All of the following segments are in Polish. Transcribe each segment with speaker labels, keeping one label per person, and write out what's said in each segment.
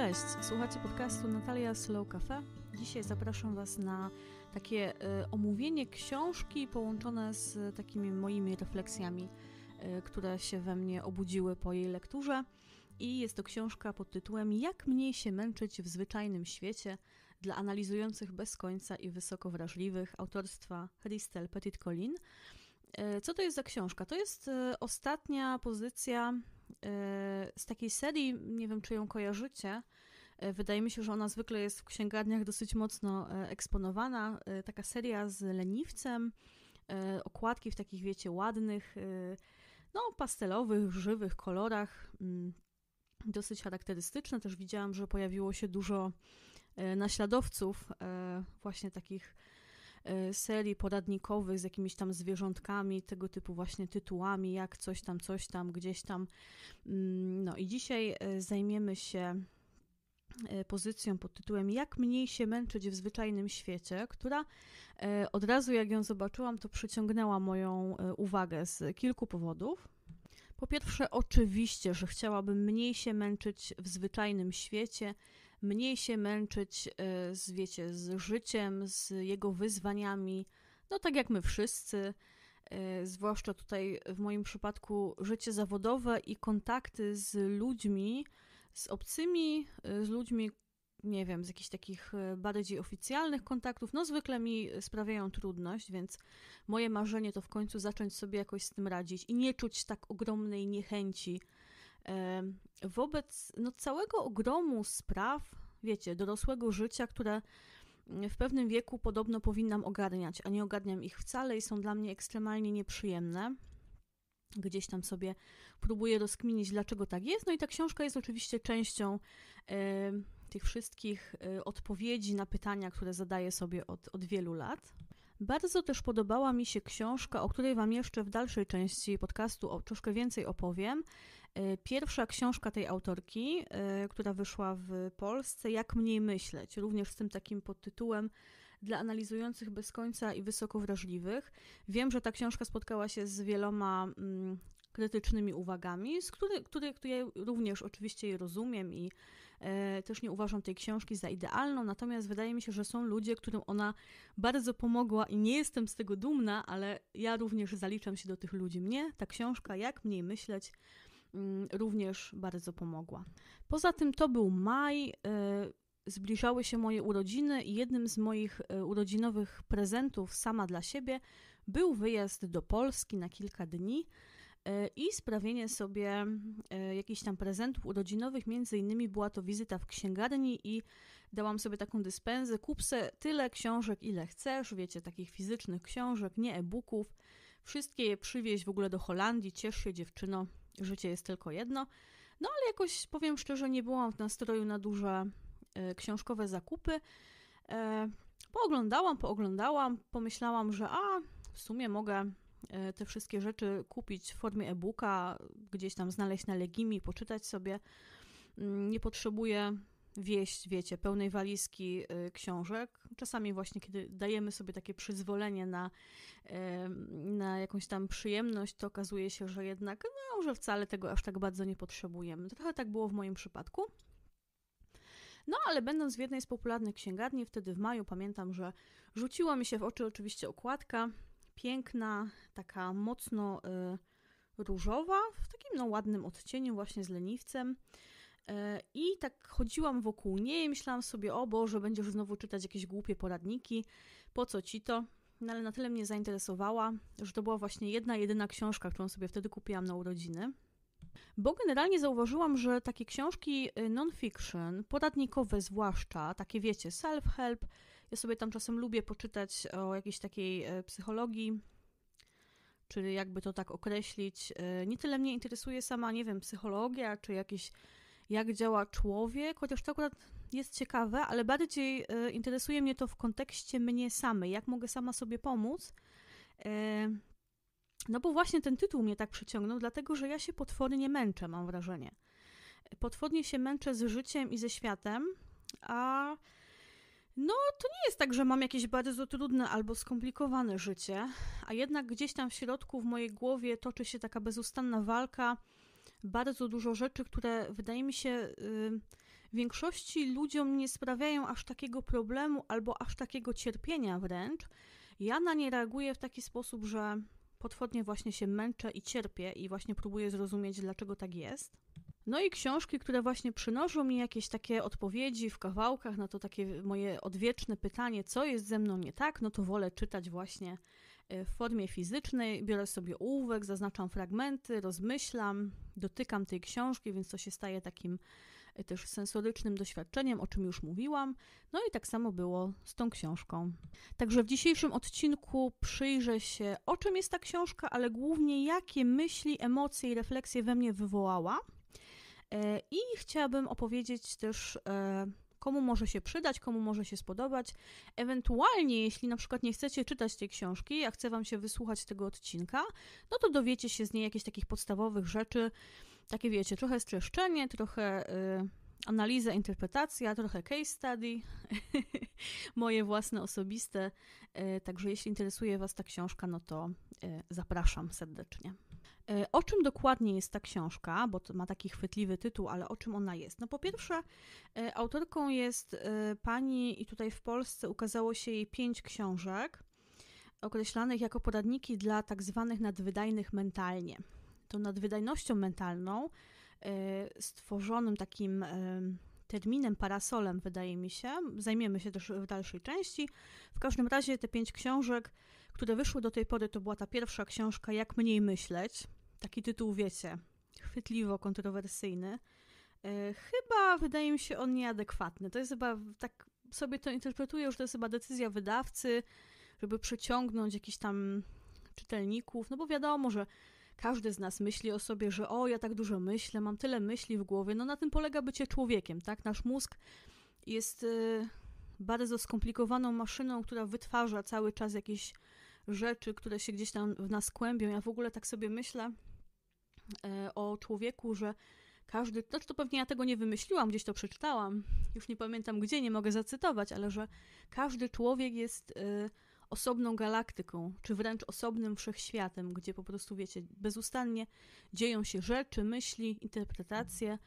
Speaker 1: Cześć, słuchacie podcastu Natalia Slow Cafe. Dzisiaj zapraszam Was na takie y, omówienie książki połączone z takimi moimi refleksjami, y, które się we mnie obudziły po jej lekturze. I jest to książka pod tytułem Jak mniej się męczyć w zwyczajnym świecie dla analizujących bez końca i wysoko wrażliwych autorstwa Christel Petit-Collin. Y, co to jest za książka? To jest ostatnia pozycja z takiej serii, nie wiem czy ją kojarzycie, e, wydaje mi się, że ona zwykle jest w księgarniach dosyć mocno e, eksponowana. E, taka seria z leniwcem, okładki w takich, wiecie, ładnych, no pastelowych, żywych kolorach, mm, dosyć charakterystyczne. Też widziałam, że pojawiło się dużo naśladowców właśnie takich Y, serii poradnikowych z jakimiś tam zwierzątkami, tego typu właśnie tytułami, jak coś tam, coś tam, gdzieś tam. Mm, no i dzisiaj y, zajmiemy się y, pozycją pod tytułem Jak mniej się męczyć w zwyczajnym świecie, która od razu jak ją zobaczyłam, to przyciągnęła moją uwagę z kilku powodów. Po pierwsze, oczywiście, że chciałabym mniej się męczyć w zwyczajnym świecie mniej się męczyć y, z, wiecie, z życiem, z jego wyzwaniami, no tak jak my wszyscy. Y, zwłaszcza tutaj w moim przypadku życie zawodowe i kontakty z ludźmi, z obcymi, y, z ludźmi, nie wiem, z jakichś takich bardziej oficjalnych kontaktów, no zwykle mi sprawiają trudność, więc moje marzenie to w końcu zacząć sobie jakoś z tym radzić i nie czuć tak ogromnej niechęci wobec no, całego ogromu spraw, wiecie, dorosłego życia, które mm, w pewnym wieku podobno powinnam ogarniać, a nie ogarniam ich wcale i są dla mnie ekstremalnie nieprzyjemne. Gdzieś tam sobie próbuję rozkminić, dlaczego tak jest. No i ta książka jest oczywiście częścią tych wszystkich y, odpowiedzi na pytania, które zadaję sobie od, od wielu lat. Bardzo też podobała mi się książka, o której Wam jeszcze w dalszej części podcastu o, troszkę więcej opowiem, E, pierwsza książka tej autorki, e, która wyszła w Polsce, Jak mniej myśleć, również z tym takim podtytułem dla analizujących bez końca i wysoko wrażliwych. Wiem, że ta książka spotkała się z wieloma mm, krytycznymi uwagami, z których, które, które również oczywiście je rozumiem i e, też nie uważam tej książki za idealną, natomiast wydaje mi się, że są ludzie, którym ona bardzo pomogła i nie jestem z tego dumna, ale ja również zaliczam się do tych ludzi. Mnie ta książka, jak mniej myśleć, Mm, również bardzo pomogła. Poza tym to był maj, y, zbliżały się moje urodziny i jednym z moich y, urodzinowych prezentów sama dla siebie był wyjazd do Polski na kilka dni y, i sprawienie sobie jakichś tam prezentów urodzinowych. Między innymi była to wizyta w księgarni i dałam sobie taką dyspensę, kup se tyle książek, ile chcesz, wiecie, takich fizycznych książek, nie e-booków. Wszystkie je przywieź w ogóle do Holandii, ciesz się dziewczyno, życie jest tylko jedno. No ale jakoś powiem szczerze, nie byłam w nastroju na duże e, książkowe zakupy. E, pooglądałam, pooglądałam, pomyślałam, że a w sumie mogę e, te wszystkie rzeczy kupić w formie e-booka, gdzieś tam znaleźć na Legimi, poczytać sobie. Mm, nie potrzebuję wieść, wiecie, pełnej walizki y, książek. Czasami właśnie, kiedy dajemy sobie takie przyzwolenie na, na jakąś tam przyjemność, to okazuje się, że jednak, no, że wcale tego aż tak bardzo nie potrzebujemy. trochę tak było w moim przypadku. No, ale będąc w jednej z popularnych księgarni, wtedy w maju pamiętam, że rzuciła mi się w oczy oczywiście okładka, piękna, taka mocno y, różowa, w takim no, ładnym odcieniu, właśnie z leniwcem. E, I tak chodziłam wokół niej, myślałam sobie, o Boże, będziesz znowu czytać jakieś głupie poradniki, po co ci to? No ale na tyle mnie zainteresowała, że to była właśnie jedna, jedyna książka, którą sobie wtedy kupiłam na urodziny. Bo generalnie zauważyłam, że takie książki y, non-fiction, poradnikowe zwłaszcza, takie wiecie, self-help, ja sobie tam czasem lubię poczytać o jakiejś takiej e, psychologii, czyli jakby to tak określić. Y, nie tyle mnie interesuje sama, nie wiem, psychologia, czy jakieś jak działa człowiek, chociaż to akurat jest ciekawe, ale bardziej e, interesuje mnie to w kontekście mnie samej, jak mogę sama sobie pomóc. E, no bo właśnie ten tytuł mnie tak przyciągnął, dlatego że ja się potwornie męczę, mam wrażenie. Potwornie się męczę z życiem i ze światem, a no to nie jest tak, że mam jakieś bardzo trudne albo skomplikowane życie, a jednak gdzieś tam w środku, w mojej głowie toczy się taka bezustanna walka bardzo dużo rzeczy, które wydaje mi się większości ludziom nie sprawiają aż takiego problemu albo aż takiego cierpienia wręcz. Ja na nie reaguję w taki sposób, że potwornie właśnie się męczę i cierpię i właśnie próbuję zrozumieć, dlaczego tak jest. No i książki, które właśnie przynoszą mi jakieś takie odpowiedzi w kawałkach na to takie moje odwieczne pytanie, co jest ze mną nie tak, no to wolę czytać właśnie Y, w formie fizycznej, biorę sobie ołówek, zaznaczam fragmenty, rozmyślam, dotykam tej książki, więc to się staje takim y, też sensorycznym doświadczeniem, o czym już mówiłam. No i tak samo było z tą książką. Także w dzisiejszym odcinku przyjrzę się, o czym jest ta książka, ale głównie jakie myśli, emocje i refleksje we mnie wywołała. Y, I chciałabym opowiedzieć też komu może się przydać, komu może się spodobać. Ewentualnie, jeśli na przykład nie chcecie czytać tej książki, a chce Wam się wysłuchać tego odcinka, no to dowiecie się z niej jakichś takich podstawowych rzeczy, takie wiecie, trochę streszczenie, trochę y, analiza, interpretacja, trochę case study, moje własne, osobiste. Y, także jeśli interesuje Was ta książka, no to y, zapraszam serdecznie. E, o czym dokładnie jest ta książka, bo ma taki chwytliwy tytuł, ale o czym ona jest? No po pierwsze, e, autorką jest e, pani i tutaj w Polsce ukazało się jej pięć książek określanych jako poradniki dla tak zwanych nadwydajnych mentalnie. To nadwydajnością mentalną stworzonym takim terminem, parasolem, wydaje mi się. Zajmiemy się też w dalszej części. W każdym razie te pięć książek, które wyszły do tej pory, to była ta pierwsza książka Jak mniej myśleć taki tytuł, wiecie, chwytliwo kontrowersyjny. E, chyba wydaje mi się on nieadekwatny. To jest chyba, tak sobie to interpretuję, że to jest chyba decyzja wydawcy, żeby przyciągnąć jakiś tam czytelników, no bo wiadomo, że każdy z nas myśli o sobie, że o, ja tak dużo myślę, mam tyle myśli w głowie. No na tym polega bycie człowiekiem, tak? Nasz mózg jest e, bardzo skomplikowaną maszyną, która wytwarza cały czas jakieś rzeczy, które się gdzieś tam w nas kłębią. Ja w ogóle tak sobie myślę, E, o człowieku, że każdy, znaczy to pewnie ja tego nie wymyśliłam, gdzieś to przeczytałam, już nie pamiętam gdzie, nie mogę zacytować, ale że każdy człowiek jest e, osobną galaktyką, czy wręcz osobnym wszechświatem, gdzie po prostu, wiecie, bezustannie dzieją się rzeczy, myśli, interpretacje.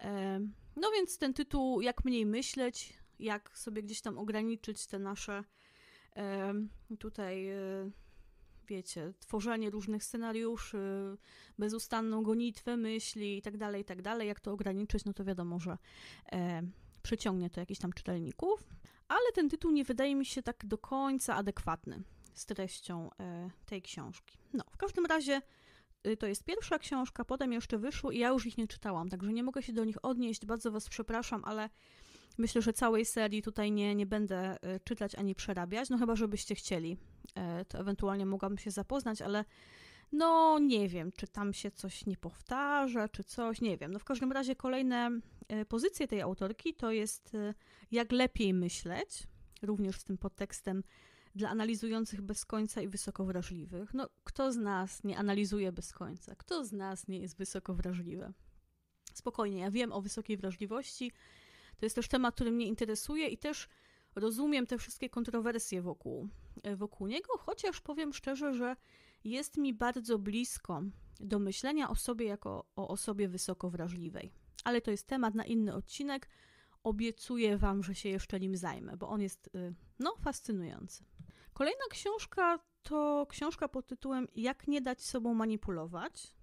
Speaker 1: E, no więc ten tytuł, jak mniej myśleć, jak sobie gdzieś tam ograniczyć te nasze tutaj wiecie, tworzenie różnych scenariuszy, bezustanną gonitwę myśli i i tak dalej tak dalej. jak to ograniczyć, no to wiadomo, że e, przyciągnie to jakichś tam czytelników, ale ten tytuł nie wydaje mi się tak do końca adekwatny z treścią e, tej książki. No, w każdym razie y, to jest pierwsza książka, potem jeszcze wyszły i ja już ich nie czytałam, także nie mogę się do nich odnieść, bardzo Was przepraszam, ale Myślę, że całej serii tutaj nie, nie będę e, czytać ani przerabiać, no chyba, żebyście chcieli, e, to ewentualnie mogłabym się zapoznać, ale no nie wiem, czy tam się coś nie powtarza, czy coś, nie wiem. No w każdym razie kolejne e, pozycje tej autorki to jest jak lepiej myśleć, również z tym podtekstem dla analizujących bez końca i wysoko wrażliwych. No kto z nas nie analizuje bez końca? Kto z nas nie jest wysoko wrażliwy? Spokojnie, ja wiem o wysokiej wrażliwości, to jest też temat, który mnie interesuje i też rozumiem te wszystkie kontrowersje wokół, e, wokół niego, chociaż powiem szczerze, że jest mi bardzo blisko do myślenia o sobie jako o osobie wysoko wrażliwej. Ale to jest temat na inny odcinek. Obiecuję Wam, że się jeszcze nim zajmę, bo on jest y, no, fascynujący. Kolejna książka to książka pod tytułem Jak nie dać sobą manipulować.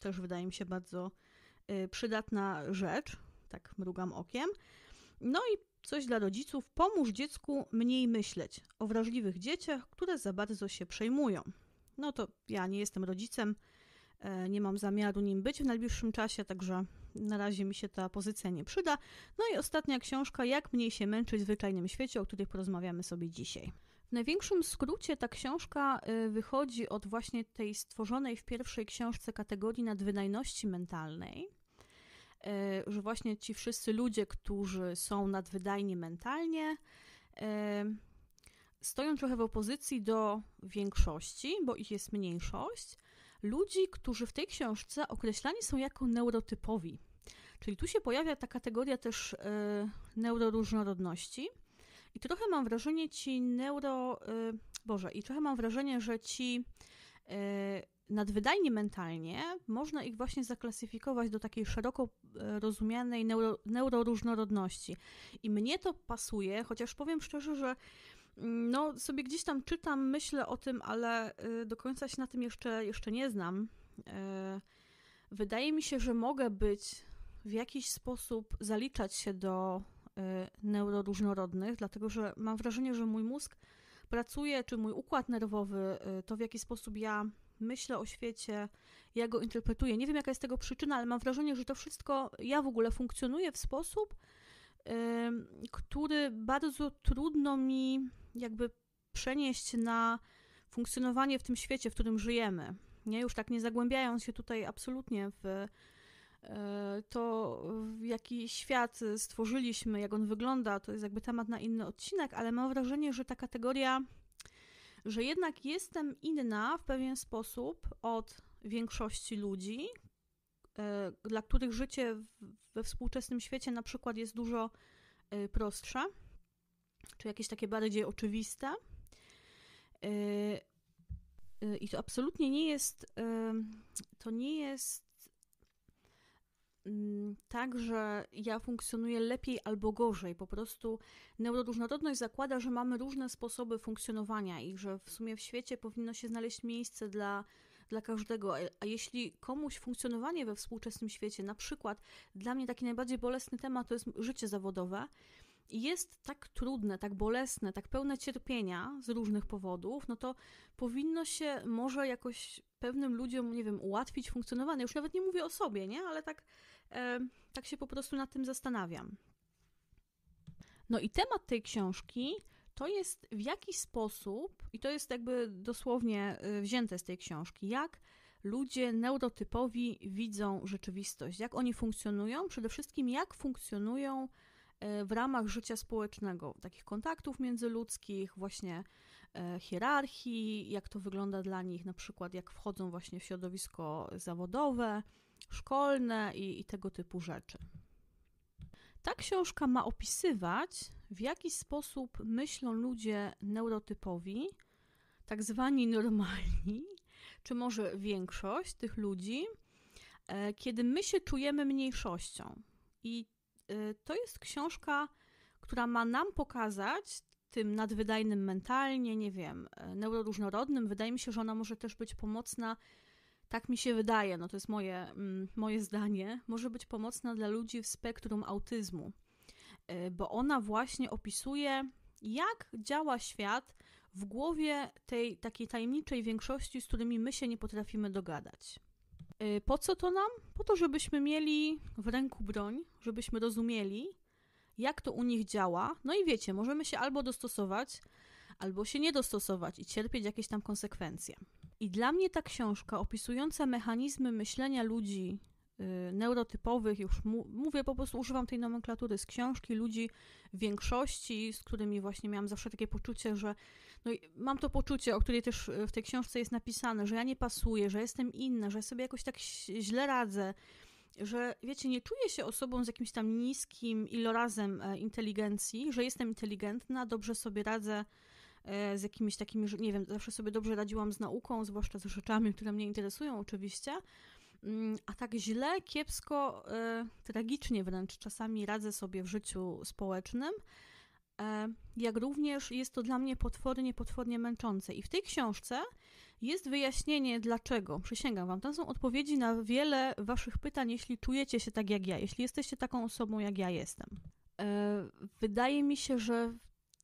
Speaker 1: Też wydaje mi się bardzo y, przydatna rzecz tak mrugam okiem. No i coś dla rodziców, pomóż dziecku mniej myśleć o wrażliwych dzieciach, które za bardzo się przejmują. No to ja nie jestem rodzicem, e, nie mam zamiaru nim być w najbliższym czasie, także na razie mi się ta pozycja nie przyda. No i ostatnia książka, Jak mniej się męczyć w zwyczajnym świecie, o której porozmawiamy sobie dzisiaj. W największym skrócie ta książka e, wychodzi od właśnie tej stworzonej w pierwszej książce kategorii nadwydajności mentalnej. E, że właśnie ci wszyscy ludzie, którzy są nadwydajni mentalnie, e, stoją trochę w opozycji do większości, bo ich jest mniejszość, ludzi, którzy w tej książce określani są jako neurotypowi. Czyli tu się pojawia ta kategoria też e, neuroróżnorodności. I trochę mam wrażenie ci neuro. Boże, i trochę mam wrażenie, że ci nadwydajnie mentalnie można ich właśnie zaklasyfikować do takiej szeroko e, rozumianej neuro, neuroróżnorodności. I mnie to pasuje, chociaż powiem szczerze, że mm, no, sobie gdzieś tam czytam, myślę o tym, ale y, do końca się na tym jeszcze, jeszcze nie znam. E, wydaje mi się, że mogę być w jakiś sposób zaliczać się do e, neuroróżnorodnych, dlatego że mam wrażenie, że mój mózg pracuje, czy mój układ nerwowy, to w jaki sposób ja myślę o świecie, ja go interpretuję. Nie wiem, jaka jest tego przyczyna, ale mam wrażenie, że to wszystko, ja w ogóle funkcjonuję w sposób, który bardzo trudno mi jakby przenieść na funkcjonowanie w tym świecie, w którym żyjemy. Nie, już tak nie zagłębiając się tutaj absolutnie w e, to, w jaki świat stworzyliśmy, jak on wygląda, to jest jakby temat na inny odcinek, ale mam wrażenie, że ta kategoria że jednak jestem inna w pewien sposób od większości ludzi, e, dla których życie we współczesnym świecie na przykład jest dużo e, prostsze, czy jakieś takie bardziej oczywiste. E, I to absolutnie nie jest, to nie jest Mm, tak, że ja funkcjonuję lepiej albo gorzej. Po prostu neuroróżnorodność zakłada, że mamy różne sposoby funkcjonowania i że w sumie w świecie powinno się znaleźć miejsce dla, dla każdego. A jeśli komuś funkcjonowanie we współczesnym świecie, na przykład dla mnie taki najbardziej bolesny temat to jest życie zawodowe, jest tak trudne, tak bolesne, tak pełne cierpienia z różnych powodów, no to powinno się może jakoś pewnym ludziom, nie wiem, ułatwić funkcjonowanie. Już nawet nie mówię o sobie, nie? Ale tak E, tak się po prostu nad tym zastanawiam. No i temat tej książki to jest w jaki sposób, i to jest jakby dosłownie y, wzięte z tej książki, jak ludzie neurotypowi widzą rzeczywistość, jak oni funkcjonują, przede wszystkim jak funkcjonują y, w ramach życia społecznego, takich kontaktów międzyludzkich, właśnie y, hierarchii, jak to wygląda dla nich, na przykład jak wchodzą właśnie w środowisko zawodowe, szkolne i, i tego typu rzeczy. Ta książka ma opisywać, w jaki sposób myślą ludzie neurotypowi, tak zwani normalni, czy może większość tych ludzi, e, kiedy my się czujemy mniejszością. I e, to jest książka, która ma nam pokazać, tym nadwydajnym mentalnie, nie wiem, e, neuroróżnorodnym, wydaje mi się, że ona może też być pomocna tak mi się wydaje, no to jest moje, mm, moje zdanie, może być pomocna dla ludzi w spektrum autyzmu, e, bo ona właśnie opisuje, jak działa świat w głowie tej takiej tajemniczej większości, z którymi my się nie potrafimy dogadać. E, po co to nam? Po to, żebyśmy mieli w ręku broń, żebyśmy rozumieli, jak to u nich działa. No i wiecie, możemy się albo dostosować, albo się nie dostosować i cierpieć jakieś tam konsekwencje. I dla mnie ta książka opisująca mechanizmy myślenia ludzi y, neurotypowych, już mówię po prostu, używam tej nomenklatury z książki, ludzi w większości, z którymi właśnie miałam zawsze takie poczucie, że no, mam to poczucie, o której też y, w tej książce jest napisane, że ja nie pasuję, że jestem inna, że sobie jakoś tak źle radzę, że wiecie, nie czuję się osobą z jakimś tam niskim ilorazem e, inteligencji, że jestem inteligentna, dobrze sobie radzę, E, z jakimiś takimi, nie wiem, zawsze sobie dobrze radziłam z nauką, zwłaszcza z rzeczami, które mnie interesują oczywiście, mm, a tak źle, kiepsko, e, tragicznie wręcz czasami radzę sobie w życiu społecznym, e, jak również jest to dla mnie potwornie, potwornie męczące. I w tej książce jest wyjaśnienie dlaczego. Przysięgam Wam, tam są odpowiedzi na wiele Waszych pytań, jeśli czujecie się tak jak ja, jeśli jesteście taką osobą jak ja jestem. Wydaje mi się, że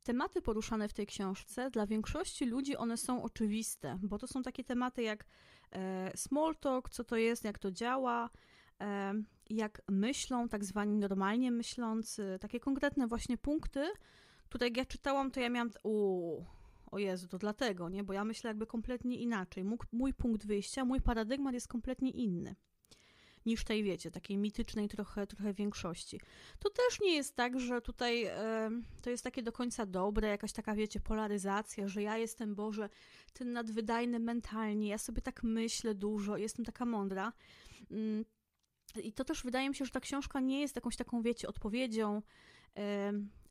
Speaker 1: Tematy poruszane w tej książce, dla większości ludzi one są oczywiste, bo to są takie tematy jak e, small talk, co to jest, jak to działa, e, jak myślą tak zwani normalnie myślący, takie konkretne właśnie punkty, Tutaj, jak ja czytałam, to ja miałam, uuu, o Jezu, to dlatego, nie? Bo ja myślę jakby kompletnie inaczej. Mój, mój punkt wyjścia, mój paradygmat jest kompletnie inny niż tej, wiecie, takiej mitycznej trochę, trochę większości. To też nie jest tak, że tutaj e, to jest takie do końca dobre, jakaś taka, wiecie, polaryzacja, że ja jestem, Boże, ten nadwydajny mentalnie, ja sobie tak myślę dużo, jestem taka mądra. Mm, I to też wydaje mi się, że ta książka nie jest jakąś taką, wiecie, odpowiedzią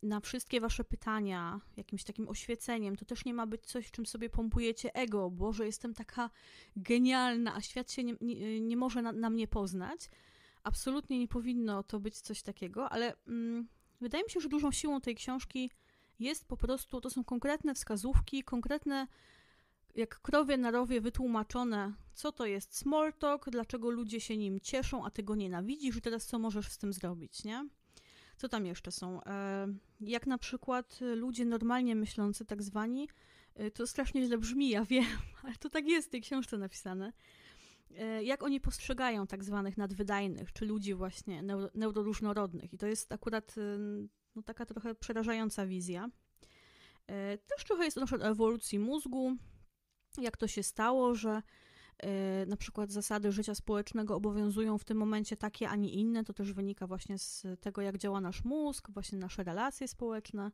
Speaker 1: na wszystkie wasze pytania jakimś takim oświeceniem. To też nie ma być coś, czym sobie pompujecie ego, bo że jestem taka genialna, a świat się nie, nie, nie może na, na, mnie poznać. Absolutnie nie powinno to być coś takiego, ale mm, wydaje mi się, że dużą siłą tej książki jest po prostu, to są konkretne wskazówki, konkretne jak krowie na rowie wytłumaczone, co to jest small talk, dlaczego ludzie się nim cieszą, a ty go nienawidzisz i teraz co możesz z tym zrobić, nie? Co tam jeszcze są? E, jak na przykład e, ludzie normalnie myślący, tak zwani, e, to strasznie źle brzmi, ja wiem, ale to tak jest w tej książce napisane. Jak oni postrzegają tak zwanych nadwydajnych, czy ludzi właśnie neuro, neuroróżnorodnych. I to jest akurat no, taka trochę przerażająca wizja. Też trochę jest na przykład o ewolucji mózgu, jak to się stało, że Y, na przykład zasady życia społecznego obowiązują w tym momencie takie, a nie inne. To też wynika właśnie z tego, jak działa nasz mózg, właśnie nasze relacje społeczne.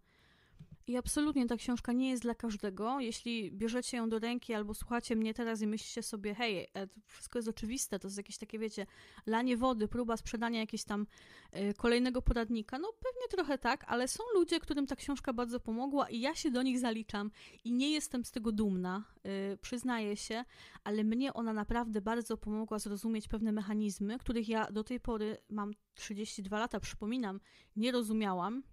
Speaker 1: I absolutnie ta książka nie jest dla każdego. Jeśli bierzecie ją do ręki albo słuchacie mnie teraz i myślicie sobie, hej, e, to wszystko jest oczywiste, to jest jakieś takie, wiecie, lanie wody, próba sprzedania jakiegoś tam y, kolejnego poradnika. No pewnie trochę tak, ale są ludzie, którym ta książka bardzo pomogła i ja się do nich zaliczam i nie jestem z tego dumna, y, przyznaję się, ale mnie ona naprawdę bardzo pomogła zrozumieć pewne mechanizmy, których ja do tej pory mam 32 lata, przypominam, nie rozumiałam.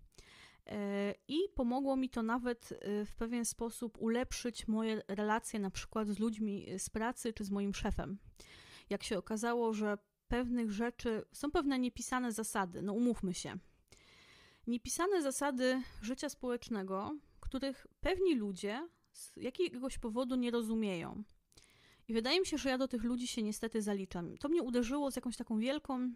Speaker 1: E, I pomogło mi to nawet e, w pewien sposób ulepszyć moje relacje, na przykład z ludźmi e, z pracy czy z moim szefem. Jak się okazało, że pewnych rzeczy są pewne niepisane zasady, no umówmy się. Niepisane zasady życia społecznego, których pewni ludzie z jakiegoś powodu nie rozumieją. I wydaje mi się, że ja do tych ludzi się niestety zaliczam. To mnie uderzyło z jakąś taką wielką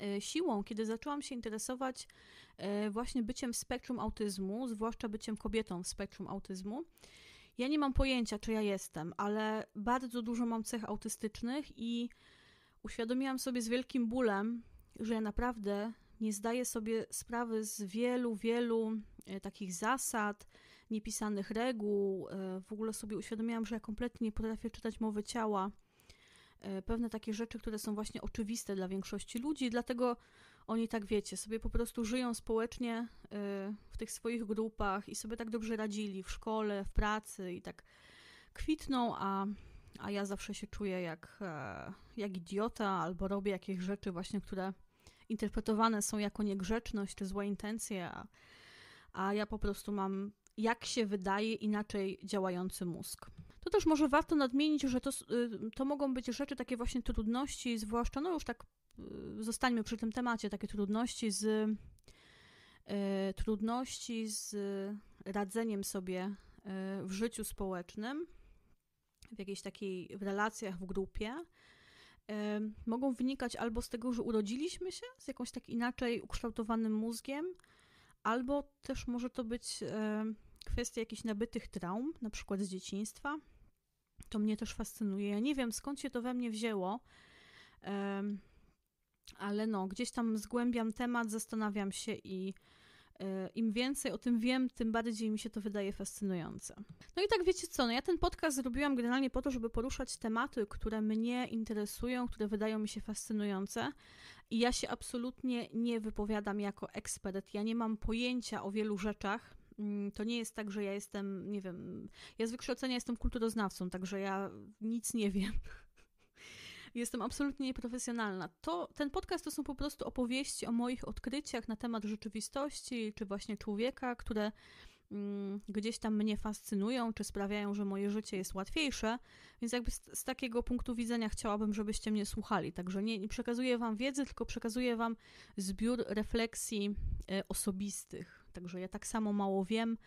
Speaker 1: E, siłą, kiedy zaczęłam się interesować e, właśnie byciem w spektrum autyzmu, zwłaszcza byciem kobietą w spektrum autyzmu, ja nie mam pojęcia, czy ja jestem, ale bardzo dużo mam cech autystycznych i uświadomiłam sobie z wielkim bólem, że ja naprawdę nie zdaję sobie sprawy z wielu, wielu e, takich zasad, niepisanych reguł. W ogóle sobie uświadomiłam, że ja kompletnie nie potrafię czytać mowy ciała E, pewne takie rzeczy, które są właśnie oczywiste dla większości ludzi, dlatego oni tak wiecie, sobie po prostu żyją społecznie e, w tych swoich grupach i sobie tak dobrze radzili w szkole, w pracy i tak kwitną, a, a ja zawsze się czuję jak, e, jak idiota albo robię jakieś rzeczy właśnie, które interpretowane są jako niegrzeczność czy złe intencje, a, a ja po prostu mam, jak się wydaje, inaczej działający mózg. To też może warto nadmienić, że to, y, to mogą być rzeczy, takie właśnie trudności, zwłaszcza, no już tak y, zostańmy przy tym temacie, takie trudności z y, trudności z radzeniem sobie w życiu społecznym, w jakiejś takiej w relacjach w grupie, mogą wynikać albo z tego, że urodziliśmy się z jakąś tak inaczej ukształtowanym mózgiem, albo też może to być kwestia jakichś nabytych traum, na przykład z dzieciństwa, to mnie też fascynuje. Ja nie wiem skąd się to we mnie wzięło, ale no, gdzieś tam zgłębiam temat, zastanawiam się i y, im więcej o tym wiem, tym bardziej mi się to wydaje fascynujące. No i tak wiecie co, no ja ten podcast zrobiłam generalnie po to, żeby poruszać tematy, które mnie interesują, które wydają mi się fascynujące i ja się absolutnie nie wypowiadam jako ekspert. Ja nie mam pojęcia o wielu rzeczach, Mm, to nie jest tak, że ja jestem, nie wiem, ja z wykształcenia jestem kulturoznawcą, także ja nic nie wiem. Jestem absolutnie nieprofesjonalna. To, ten podcast to są po prostu opowieści o moich odkryciach na temat rzeczywistości, czy właśnie człowieka, które mm, gdzieś tam mnie fascynują, czy sprawiają, że moje życie jest łatwiejsze. Więc jakby z, z takiego punktu widzenia chciałabym, żebyście mnie słuchali. Także nie, nie przekazuję wam wiedzy, tylko przekazuję wam zbiór refleksji y, osobistych. Także ja tak samo mało wiem.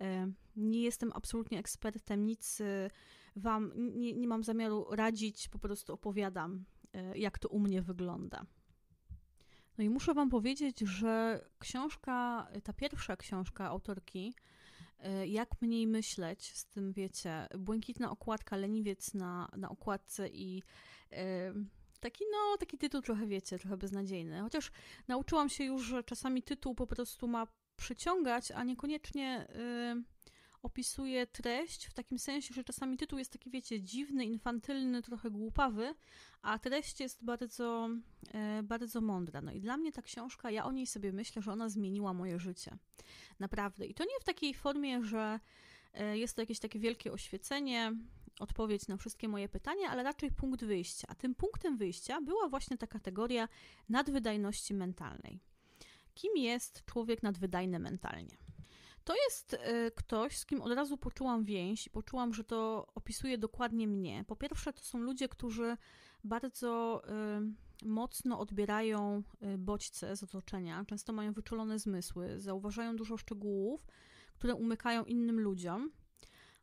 Speaker 1: E, nie jestem absolutnie ekspertem, nic e, wam nie, nie mam zamiaru radzić, po prostu opowiadam, e, jak to u mnie wygląda. No i muszę Wam powiedzieć, że książka, ta pierwsza książka autorki, jak mniej myśleć, z tym wiecie, błękitna okładka, leniwiec na, na okładce i taki, no, taki tytuł trochę wiecie, trochę beznadziejny. Chociaż nauczyłam się już, że czasami tytuł po prostu ma przyciągać, a niekoniecznie y, opisuje treść w takim sensie, że czasami tytuł jest taki, wiecie, dziwny, infantylny, trochę głupawy, a treść jest bardzo, y, bardzo mądra. No i dla mnie ta książka, ja o niej sobie myślę, że ona zmieniła moje życie. Naprawdę. I to nie w takiej formie, że y, jest to jakieś takie wielkie oświecenie, odpowiedź na wszystkie moje pytania, ale raczej punkt wyjścia. A tym punktem wyjścia była właśnie ta kategoria nadwydajności mentalnej. Kim jest człowiek nadwydajny mentalnie? To jest y, ktoś, z kim od razu poczułam więź i poczułam, że to opisuje dokładnie mnie. Po pierwsze, to są ludzie, którzy bardzo y, mocno odbierają y, bodźce z otoczenia, często mają wyczulone zmysły, zauważają dużo szczegółów, które umykają innym ludziom,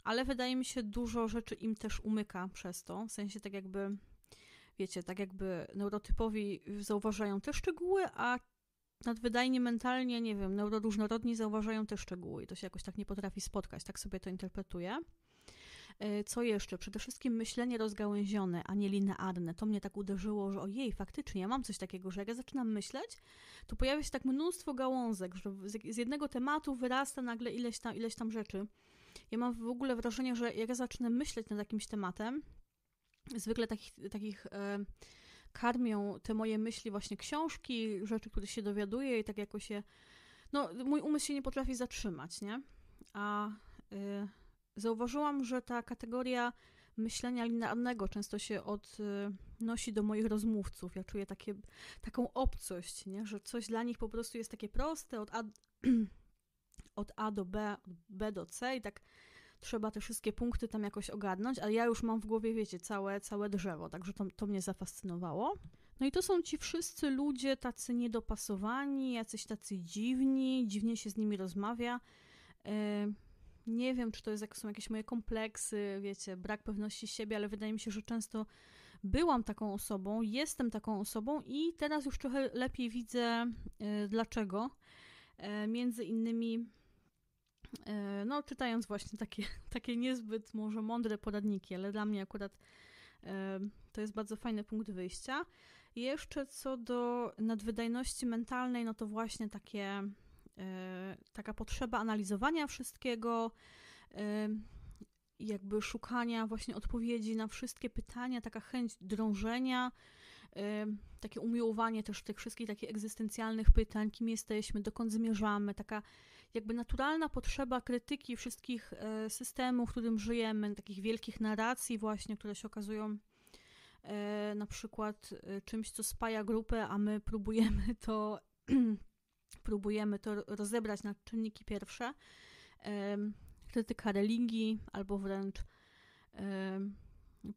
Speaker 1: ale wydaje mi się, dużo rzeczy im też umyka przez to, w sensie tak jakby wiecie, tak jakby neurotypowi zauważają te szczegóły, a nadwydajnie mentalnie, nie wiem, neuroróżnorodni zauważają te szczegóły i to się jakoś tak nie potrafi spotkać, tak sobie to interpretuję. E, co jeszcze? Przede wszystkim myślenie rozgałęzione, a nie linearne. To mnie tak uderzyło, że ojej, faktycznie, ja mam coś takiego, że jak ja zaczynam myśleć, to pojawia się tak mnóstwo gałązek, że z jednego tematu wyrasta nagle ileś tam, ileś tam rzeczy. Ja mam w ogóle wrażenie, że jak ja zacznę myśleć nad jakimś tematem, zwykle takich, takich e, karmią te moje myśli właśnie książki, rzeczy, które się dowiaduję i tak jakoś się... No, mój umysł się nie potrafi zatrzymać, nie? A y, zauważyłam, że ta kategoria myślenia linearnego często się odnosi y, do moich rozmówców. Ja czuję takie, taką obcość, nie? że coś dla nich po prostu jest takie proste, od A, od A do B, od B do C i tak trzeba te wszystkie punkty tam jakoś ogarnąć, ale ja już mam w głowie, wiecie, całe, całe drzewo, także to, to mnie zafascynowało. No i to są ci wszyscy ludzie tacy niedopasowani, jacyś tacy dziwni, dziwnie się z nimi rozmawia. Yy, nie wiem, czy to jest, są jakieś moje kompleksy, wiecie, brak pewności siebie, ale wydaje mi się, że często byłam taką osobą, jestem taką osobą i teraz już trochę lepiej widzę yy, dlaczego. Yy, między innymi E, no czytając właśnie takie, takie niezbyt może mądre poradniki, ale dla mnie akurat e, to jest bardzo fajny punkt wyjścia. Jeszcze co do nadwydajności mentalnej, no to właśnie takie, e, taka potrzeba analizowania wszystkiego, jakby szukania właśnie odpowiedzi na wszystkie pytania, taka chęć drążenia, takie umiłowanie też tych wszystkich takich egzystencjalnych pytań, kim jesteśmy, dokąd zmierzamy, taka jakby naturalna potrzeba krytyki wszystkich e, systemów, w którym żyjemy, takich wielkich narracji właśnie, które się okazują e, na przykład e, czymś, co spaja grupę, a my próbujemy to próbujemy to rozebrać na czynniki pierwsze. Krytyka religii albo wręcz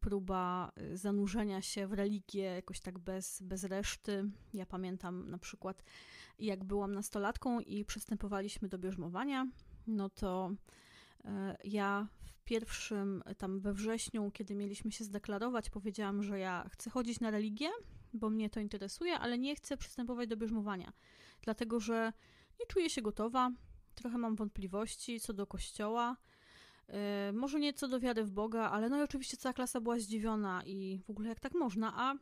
Speaker 1: próba y, zanurzenia się w religię jakoś tak bez, bez reszty. Ja pamiętam na przykład, jak byłam nastolatką i przystępowaliśmy do bierzmowania, no to y, ja w pierwszym, tam we wrześniu, kiedy mieliśmy się zdeklarować, powiedziałam, że ja chcę chodzić na religię, bo mnie to interesuje, ale nie chcę przystępować do bierzmowania, dlatego że nie czuję się gotowa, trochę mam wątpliwości co do kościoła, Y, może nieco do wiary w Boga, ale no i oczywiście cała klasa była zdziwiona i w ogóle jak tak można, a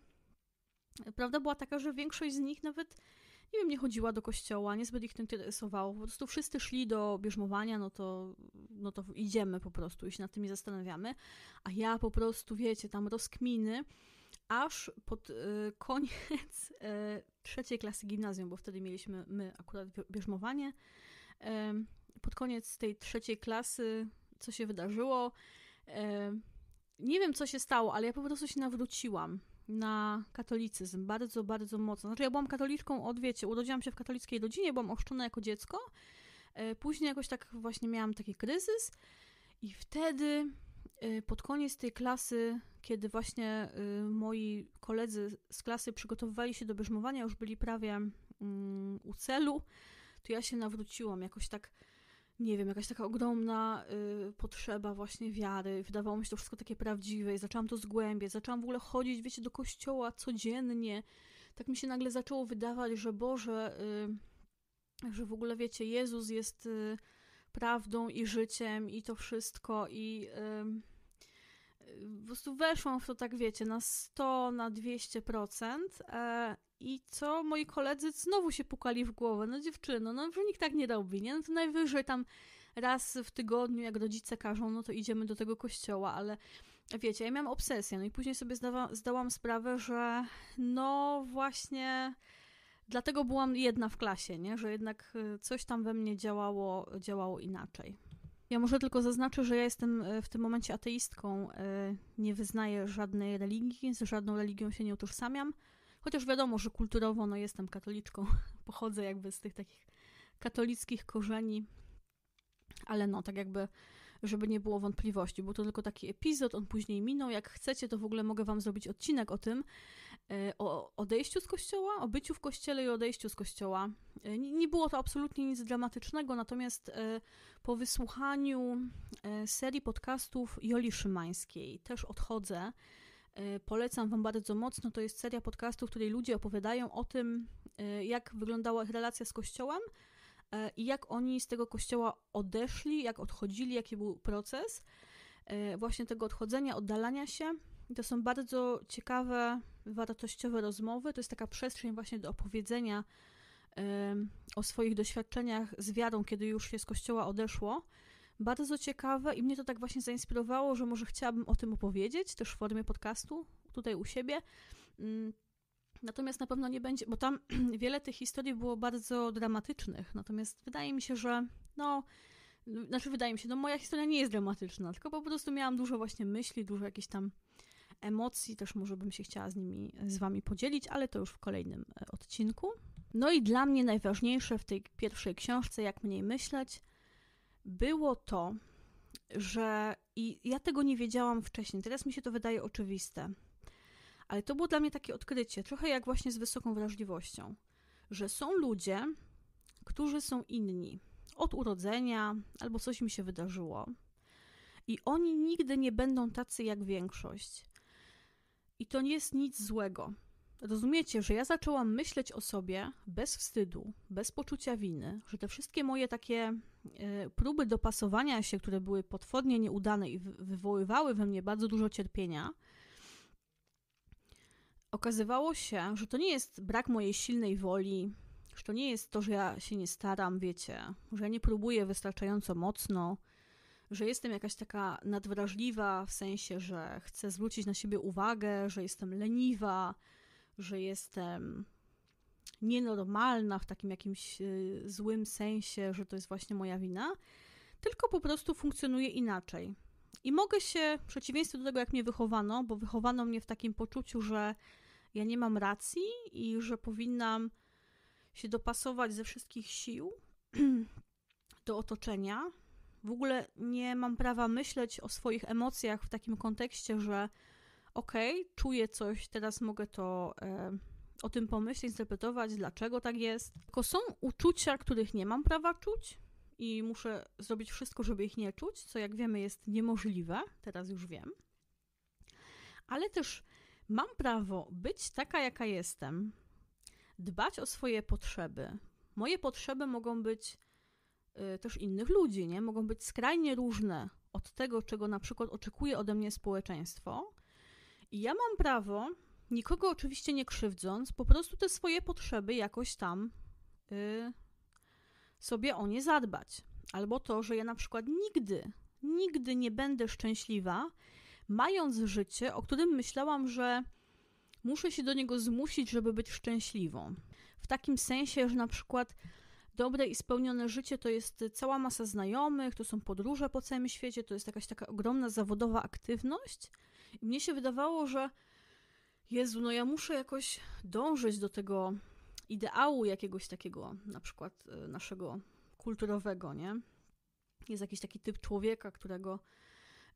Speaker 1: prawda była taka, że większość z nich nawet nie wiem, nie chodziła do kościoła, niezbyt ich to interesowało. Po prostu wszyscy szli do bierzmowania, no to, no to idziemy po prostu i się nad tym nie zastanawiamy. A ja po prostu, wiecie, tam rozkminy, aż pod y, koniec y, trzeciej klasy gimnazjum, bo wtedy mieliśmy my akurat bierzmowanie. Y, pod koniec tej trzeciej klasy co się wydarzyło. E, nie wiem, co się stało, ale ja po prostu się nawróciłam na katolicyzm bardzo, bardzo mocno. Znaczy, ja byłam katoliczką od wiecie, urodziłam się w katolickiej rodzinie, byłam ochrzczona jako dziecko. E, później jakoś tak właśnie miałam taki kryzys, i wtedy e, pod koniec tej klasy, kiedy właśnie moi koledzy z klasy przygotowywali się do brzmowania, już byli prawie mm, u celu, to ja się nawróciłam jakoś tak nie wiem, jakaś taka ogromna y, potrzeba właśnie wiary. Wydawało mi się to wszystko takie prawdziwe i zaczęłam to zgłębiać. Zaczęłam w ogóle chodzić, wiecie, do kościoła codziennie. Tak mi się nagle zaczęło wydawać, że Boże, y, że w ogóle, wiecie, Jezus jest y, prawdą i życiem i to wszystko i... Y, po prostu weszłam w to, tak wiecie, na 100, na 200%. procent e, I co moi koledzy znowu się pukali w głowę. No dziewczyno, no nikt tak nie robi, nie? No to najwyżej tam raz w tygodniu, jak rodzice każą, no to idziemy do tego kościoła, ale wiecie, ja miałam obsesję. No i później sobie zdawa, zdałam sprawę, że no właśnie dlatego byłam jedna w klasie, nie? Że jednak y, coś tam we mnie działało, działało inaczej. Ja może tylko zaznaczę, że ja jestem e, w tym momencie ateistką. E, nie wyznaję żadnej religii, z żadną religią się nie utożsamiam. Chociaż wiadomo, że kulturowo no, jestem katoliczką. Pochodzę jakby z tych takich katolickich korzeni. Ale no, tak jakby, żeby nie było wątpliwości. Był to tylko taki epizod, on później minął. Jak chcecie, to w ogóle mogę wam zrobić odcinek o tym, E, o odejściu z kościoła, o byciu w kościele i odejściu z kościoła. E, nie było to absolutnie nic dramatycznego, natomiast e, po wysłuchaniu serii podcastów Joli Szymańskiej też odchodzę. Polecam Wam bardzo mocno. To jest seria podcastów, w której ludzie opowiadają o tym, jak wyglądała ich relacja z kościołem i jak oni z tego kościoła odeszli, jak odchodzili, jaki był proces właśnie tego odchodzenia, oddalania się to są bardzo ciekawe, wartościowe rozmowy. To jest taka przestrzeń właśnie do opowiedzenia o swoich doświadczeniach z wiarą, kiedy już się z kościoła odeszło. Bardzo ciekawe i mnie to tak właśnie zainspirowało, że może chciałabym o tym opowiedzieć, też w formie podcastu tutaj u siebie. Mm, natomiast na pewno nie będzie, bo tam wiele tych historii było bardzo dramatycznych. Natomiast wydaje mi się, że no, znaczy wydaje mi się, no moja historia nie jest dramatyczna, tylko po prostu miałam dużo właśnie myśli, dużo jakichś tam emocji, też może bym się chciała z nimi, z wami podzielić, ale to już w kolejnym e, odcinku. No i dla mnie najważniejsze w tej pierwszej książce, jak mniej myśleć, było to, że i ja tego nie wiedziałam wcześniej, teraz mi się to wydaje oczywiste, ale to było dla mnie takie odkrycie, trochę jak właśnie z wysoką wrażliwością, że są ludzie, którzy są inni od urodzenia albo coś mi się wydarzyło. I oni nigdy nie będą tacy jak większość. I to nie jest nic złego. Rozumiecie, że ja zaczęłam myśleć o sobie bez wstydu, bez poczucia winy, że te wszystkie moje takie e, próby dopasowania się, które były potwornie nieudane i wywoływały we mnie bardzo dużo cierpienia, okazywało się, że to nie jest brak mojej silnej woli, że to nie jest to, że ja się nie staram, wiecie, że ja nie próbuję wystarczająco mocno, że jestem jakaś taka nadwrażliwa, w sensie, że chcę zwrócić na siebie uwagę, że jestem leniwa, że jestem nienormalna w takim jakimś y, złym sensie, że to jest właśnie moja wina, tylko po prostu funkcjonuję inaczej. I mogę się, w przeciwieństwie do tego, jak mnie wychowano, bo wychowano mnie w takim poczuciu, że ja nie mam racji i że powinnam się dopasować ze wszystkich sił do otoczenia, w ogóle nie mam prawa myśleć o swoich emocjach w takim kontekście, że okej, okay, czuję coś, teraz mogę to e, o tym pomyśleć, interpretować, dlaczego tak jest. Tylko są uczucia, których nie mam prawa czuć i muszę zrobić wszystko, żeby ich nie czuć, co jak wiemy jest niemożliwe, teraz już wiem. Ale też mam prawo być taka, jaka jestem, dbać o swoje potrzeby. Moje potrzeby mogą być Y, też innych ludzi, nie? Mogą być skrajnie różne od tego, czego na przykład oczekuje ode mnie społeczeństwo. I ja mam prawo, nikogo oczywiście nie krzywdząc, po prostu te swoje potrzeby jakoś tam y, sobie o nie zadbać. Albo to, że ja na przykład nigdy, nigdy nie będę szczęśliwa, mając życie, o którym myślałam, że muszę się do niego zmusić, żeby być szczęśliwą. W takim sensie, że na przykład Dobre i spełnione życie to jest cała masa znajomych, to są podróże po całym świecie, to jest jakaś taka ogromna zawodowa aktywność. I mnie się wydawało, że Jezu, no ja muszę jakoś dążyć do tego ideału jakiegoś takiego, na przykład e, naszego kulturowego, nie? Jest jakiś taki typ człowieka, którego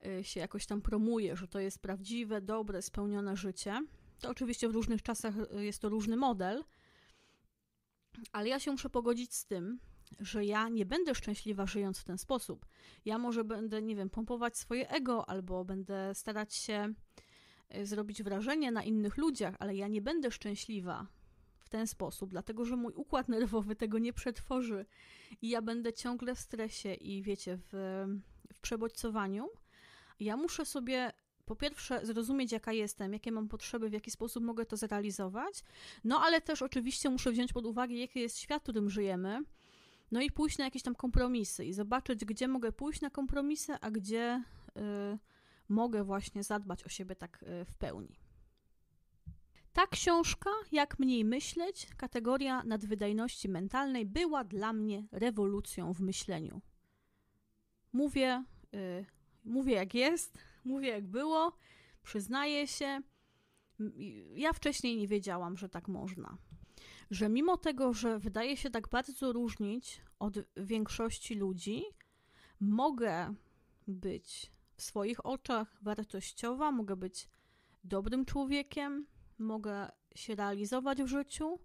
Speaker 1: e, się jakoś tam promuje, że to jest prawdziwe, dobre, spełnione życie. To oczywiście w różnych czasach e, jest to różny model, ale ja się muszę pogodzić z tym, że ja nie będę szczęśliwa żyjąc w ten sposób. Ja może będę, nie wiem, pompować swoje ego albo będę starać się e, zrobić wrażenie na innych ludziach, ale ja nie będę szczęśliwa w ten sposób, dlatego że mój układ nerwowy tego nie przetworzy i ja będę ciągle w stresie i wiecie, w, w przebodźcowaniu. Ja muszę sobie po pierwsze, zrozumieć, jaka jestem, jakie mam potrzeby, w jaki sposób mogę to zrealizować, no ale też oczywiście muszę wziąć pod uwagę, jaki jest świat, w którym żyjemy, no i pójść na jakieś tam kompromisy i zobaczyć, gdzie mogę pójść na kompromisy, a gdzie y, mogę właśnie zadbać o siebie tak y, w pełni. Ta książka, Jak mniej myśleć, kategoria nadwydajności mentalnej, była dla mnie rewolucją w myśleniu. Mówię, y, mówię jak jest, mówię jak było, przyznaję się. Ja wcześniej nie wiedziałam, że tak można. Że mimo tego, że wydaje się tak bardzo różnić od większości ludzi, mogę być w swoich oczach wartościowa, mogę być dobrym człowiekiem, mogę się realizować w życiu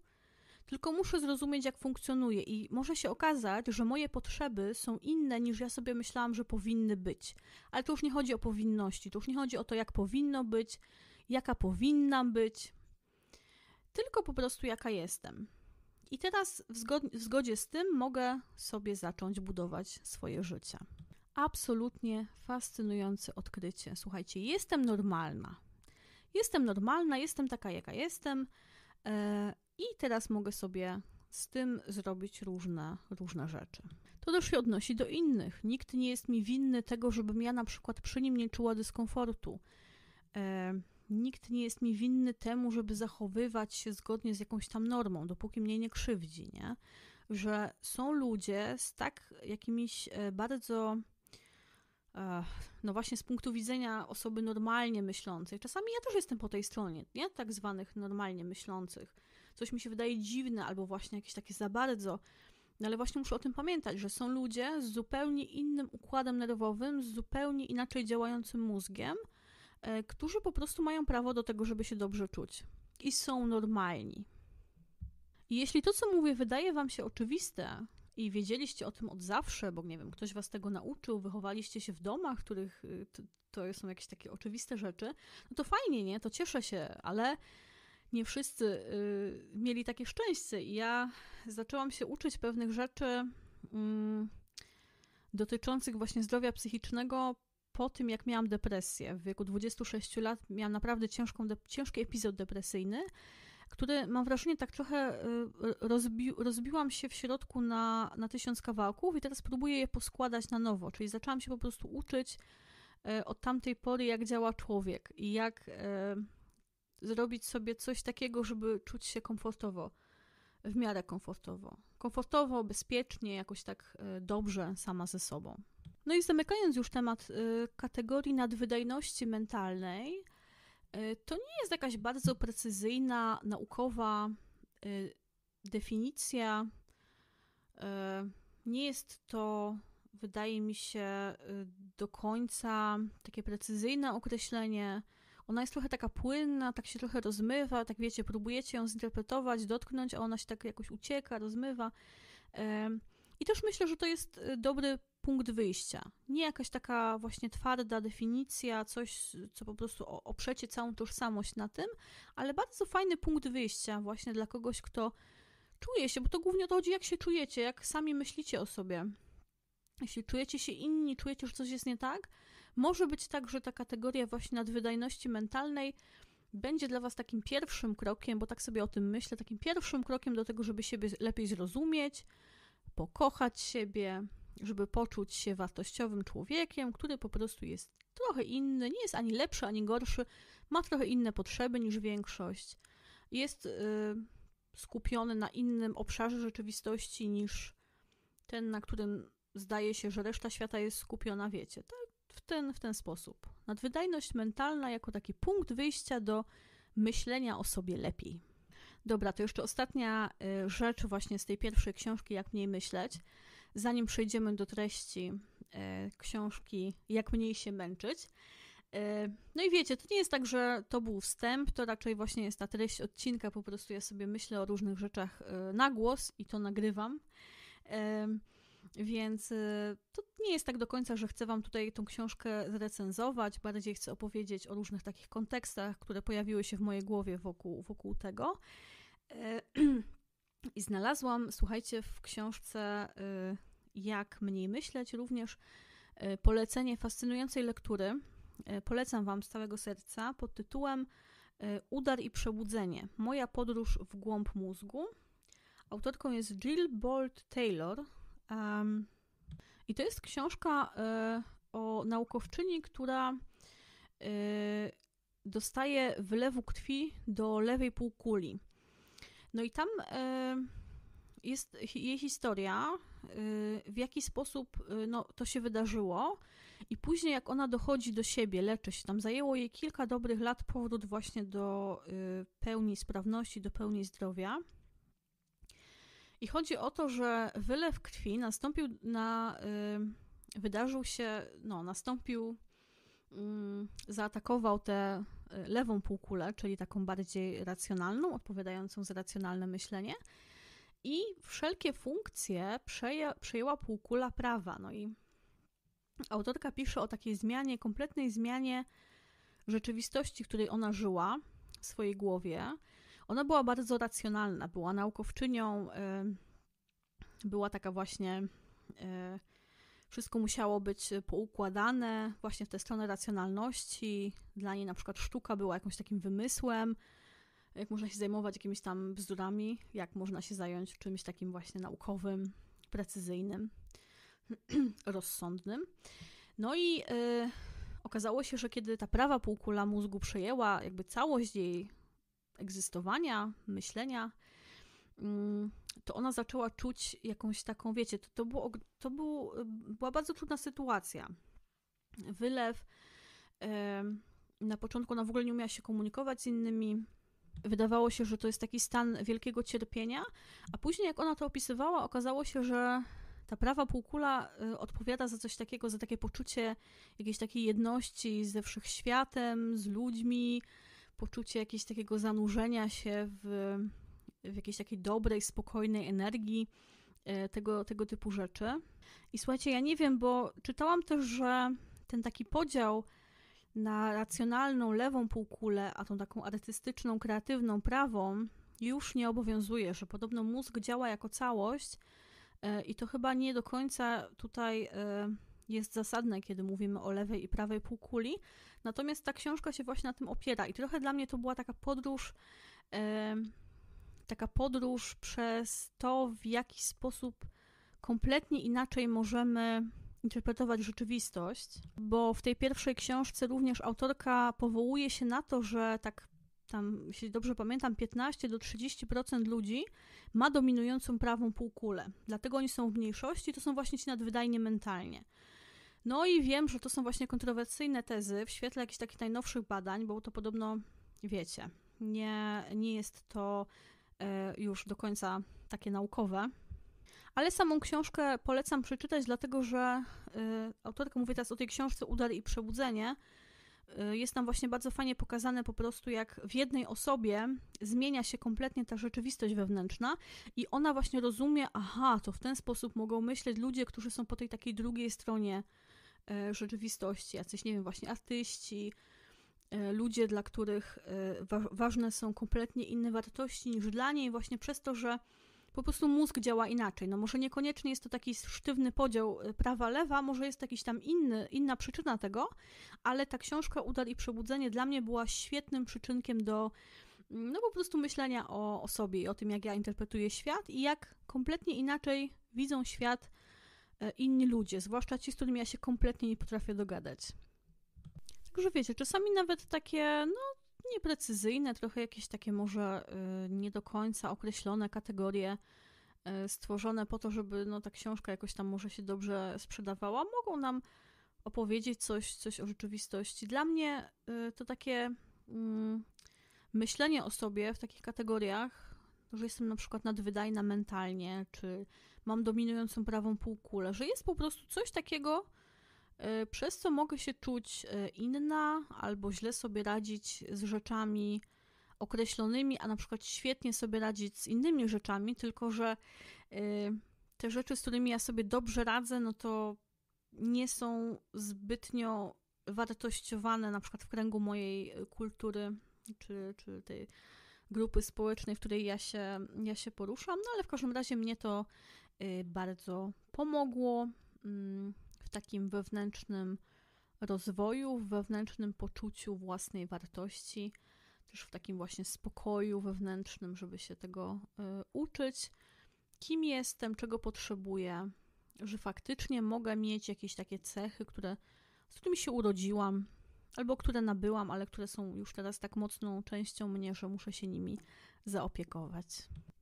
Speaker 1: tylko muszę zrozumieć, jak funkcjonuje i może się okazać, że moje potrzeby są inne niż ja sobie myślałam, że powinny być. Ale to już nie chodzi o powinności, to już nie chodzi o to, jak powinno być, jaka powinnam być, tylko po prostu jaka jestem. I teraz w, zgod w zgodzie z tym mogę sobie zacząć budować swoje życie. Absolutnie fascynujące odkrycie. Słuchajcie, jestem normalna. Jestem normalna, jestem taka, jaka jestem. E, i teraz mogę sobie z tym zrobić różne, różne rzeczy. To też się odnosi do innych. Nikt nie jest mi winny tego, żebym ja na przykład przy nim nie czuła dyskomfortu. E, nikt nie jest mi winny temu, żeby zachowywać się zgodnie z jakąś tam normą, dopóki mnie nie krzywdzi, nie? Że są ludzie z tak jakimiś e, bardzo e, no właśnie z punktu widzenia osoby normalnie myślącej, czasami ja też jestem po tej stronie, nie tak zwanych normalnie myślących, coś mi się wydaje dziwne albo właśnie jakieś takie za bardzo. No ale właśnie muszę o tym pamiętać, że są ludzie z zupełnie innym układem nerwowym, z zupełnie inaczej działającym mózgiem, e, którzy po prostu mają prawo do tego, żeby się dobrze czuć i są normalni. I jeśli to, co mówię, wydaje Wam się oczywiste i wiedzieliście o tym od zawsze, bo nie wiem, ktoś Was tego nauczył, wychowaliście się w domach, w których y, to, to są jakieś takie oczywiste rzeczy, no to fajnie, nie? To cieszę się, ale nie wszyscy y, mieli takie szczęście. I ja zaczęłam się uczyć pewnych rzeczy y, dotyczących właśnie zdrowia psychicznego po tym, jak miałam depresję. W wieku 26 lat miałam naprawdę ciężką, de, ciężki epizod depresyjny, który mam wrażenie tak trochę y, rozbi, rozbiłam się w środku na, na tysiąc kawałków i teraz próbuję je poskładać na nowo. Czyli zaczęłam się po prostu uczyć y, od tamtej pory, jak działa człowiek i jak y, zrobić sobie coś takiego, żeby czuć się komfortowo, w miarę komfortowo. Komfortowo, bezpiecznie, jakoś tak e, dobrze sama ze sobą. No i zamykając już temat e, kategorii nadwydajności mentalnej, e, to nie jest jakaś bardzo precyzyjna, naukowa definicja. Nie jest to, wydaje mi się, do końca takie precyzyjne określenie ona jest trochę taka płynna, tak się trochę rozmywa, tak wiecie, próbujecie ją zinterpretować, dotknąć, a ona się tak jakoś ucieka, rozmywa. I też myślę, że to jest y, dobry punkt wyjścia. Nie jakaś taka właśnie twarda definicja, coś, co po prostu oprzecie całą tożsamość na tym, ale bardzo fajny punkt wyjścia właśnie dla kogoś, kto czuje się, bo to głównie o to chodzi, jak się czujecie, jak sami myślicie o sobie. Jeśli czujecie się inni, czujecie, że coś jest nie tak, może być tak, że ta kategoria właśnie nadwydajności mentalnej będzie dla Was takim pierwszym krokiem, bo tak sobie o tym myślę, takim pierwszym krokiem do tego, żeby siebie lepiej zrozumieć, pokochać siebie, żeby poczuć się wartościowym człowiekiem, który po prostu jest trochę inny, nie jest ani lepszy, ani gorszy, ma trochę inne potrzeby niż większość, jest yy, skupiony na innym obszarze rzeczywistości niż ten, na którym zdaje się, że reszta świata jest skupiona, wiecie. To tak? w ten, w ten sposób. Nadwydajność mentalna jako taki punkt wyjścia do myślenia o sobie lepiej. Dobra, to jeszcze ostatnia y, rzecz właśnie z tej pierwszej książki, jak mniej myśleć. Zanim przejdziemy do treści y, książki, jak mniej się męczyć. Y, no i wiecie, to nie jest tak, że to był wstęp, to raczej właśnie jest ta treść odcinka, po prostu ja sobie myślę o różnych rzeczach na głos i to nagrywam. Więc y, to nie jest tak do końca, że chcę Wam tutaj tą książkę zrecenzować, bardziej chcę opowiedzieć o różnych takich kontekstach, które pojawiły się w mojej głowie wokół, wokół tego. Y, I znalazłam, słuchajcie, w książce y, Jak mniej myśleć, również polecenie fascynującej lektury. Polecam Wam z całego serca pod tytułem Udar i przebudzenie. Moja podróż w głąb mózgu. Autorką jest Jill Bolt Taylor, Um, I to jest książka y, o naukowczyni, która y, dostaje wylewu krwi do lewej półkuli. No i tam y, jest jej historia, y, w jaki sposób y, no, to się wydarzyło. I później, jak ona dochodzi do siebie, leczy się tam, zajęło jej kilka dobrych lat powrót właśnie do y, pełni sprawności, do pełni zdrowia. I chodzi o to, że wylew krwi nastąpił na. Y, wydarzył się, no, nastąpił, mm, zaatakował tę y, lewą półkulę, czyli taką bardziej racjonalną, odpowiadającą za racjonalne myślenie. I wszelkie funkcje przeje, przejęła półkula prawa. No i autorka pisze o takiej zmianie, kompletnej zmianie rzeczywistości, w której ona żyła w swojej głowie ona była bardzo racjonalna, była naukowczynią, y, była taka właśnie. Y, wszystko musiało być poukładane właśnie w tę stronę racjonalności. Dla niej na przykład sztuka była jakimś takim wymysłem, jak można się zajmować jakimiś tam bzdurami, jak można się zająć czymś takim właśnie naukowym, precyzyjnym, rozsądnym. No i y, okazało się, że kiedy ta prawa półkula mózgu przejęła jakby całość jej egzystowania, myślenia, mm, to ona zaczęła czuć jakąś taką, wiecie, to, to, było, to było y, była bardzo trudna sytuacja. Wylew. Na początku ona w ogóle nie umiała się komunikować z innymi. Wydawało się, że to jest taki stan wielkiego cierpienia, a później, jak ona to opisywała, okazało się, że ta prawa półkula y, odpowiada za coś takiego, za takie poczucie jakiejś takiej jedności ze wszechświatem, z ludźmi, poczucie jakiegoś takiego zanurzenia się w, w jakiejś takiej dobrej, spokojnej energii, e, tego, tego typu rzeczy. I słuchajcie, ja nie wiem, bo czytałam też, że ten taki podział na racjonalną lewą półkulę, a tą taką artystyczną, kreatywną prawą już nie obowiązuje, że podobno mózg działa jako całość e, i to chyba nie do końca tutaj e, jest zasadne, kiedy mówimy o lewej i prawej półkuli. Natomiast ta książka się właśnie na tym opiera i trochę dla mnie to była taka podróż, e, taka podróż przez to, w jaki sposób kompletnie inaczej możemy interpretować rzeczywistość, bo w tej pierwszej książce również autorka powołuje się na to, że tak tam, jeśli dobrze pamiętam, 15 do 30% ludzi ma dominującą prawą półkulę. Dlatego oni są w mniejszości, to są właśnie ci nadwydajni mentalnie. No i wiem, że to są właśnie kontrowersyjne tezy w świetle jakichś takich najnowszych badań, bo to podobno wiecie, nie, nie jest to e, już do końca takie naukowe. Ale samą książkę polecam przeczytać, dlatego że e, autorka mówi teraz o tej książce Udar i Przebudzenie. E, jest tam właśnie bardzo fajnie pokazane po prostu, jak w jednej osobie zmienia się kompletnie ta rzeczywistość wewnętrzna i ona właśnie rozumie, aha, to w ten sposób mogą myśleć ludzie, którzy są po tej takiej drugiej stronie E, rzeczywistości, jacyś, nie wiem, właśnie artyści, e, ludzie, dla których e, ważne są kompletnie inne wartości niż dla niej, właśnie przez to, że po prostu mózg działa inaczej. No może niekoniecznie jest to taki sztywny podział prawa-lewa, może jest jakiś tam inny, inna przyczyna tego, ale ta książka Udar i Przebudzenie dla mnie była świetnym przyczynkiem do mm, no po prostu myślenia o, o sobie i o tym, jak ja interpretuję świat i jak kompletnie inaczej widzą świat E, inni ludzie, zwłaszcza ci, z którymi ja się kompletnie nie potrafię dogadać. Także wiecie, czasami nawet takie, no, nieprecyzyjne, trochę jakieś takie może e, nie do końca określone kategorie e, stworzone po to, żeby no, ta książka jakoś tam może się dobrze sprzedawała, mogą nam opowiedzieć coś, coś o rzeczywistości. Dla mnie to takie mm, myślenie o sobie w takich kategoriach, że jestem na przykład nadwydajna mentalnie, czy mam dominującą prawą półkulę, że jest po prostu coś takiego, e, przez co mogę się czuć e, inna albo źle sobie radzić z rzeczami określonymi, a na przykład świetnie sobie radzić z innymi rzeczami, tylko że e, te rzeczy, z którymi ja sobie dobrze radzę, no to nie są zbytnio wartościowane na przykład w kręgu mojej kultury czy, czy tej grupy społecznej, w której ja się, ja się poruszam, no ale w każdym razie mnie to Y, bardzo pomogło mm, w takim wewnętrznym rozwoju, w wewnętrznym poczuciu własnej wartości, też w takim właśnie spokoju wewnętrznym, żeby się tego y, uczyć, kim jestem, czego potrzebuję, że faktycznie mogę mieć jakieś takie cechy, które, z którymi się urodziłam, albo które nabyłam, ale które są już teraz tak mocną częścią mnie, że muszę się nimi zaopiekować.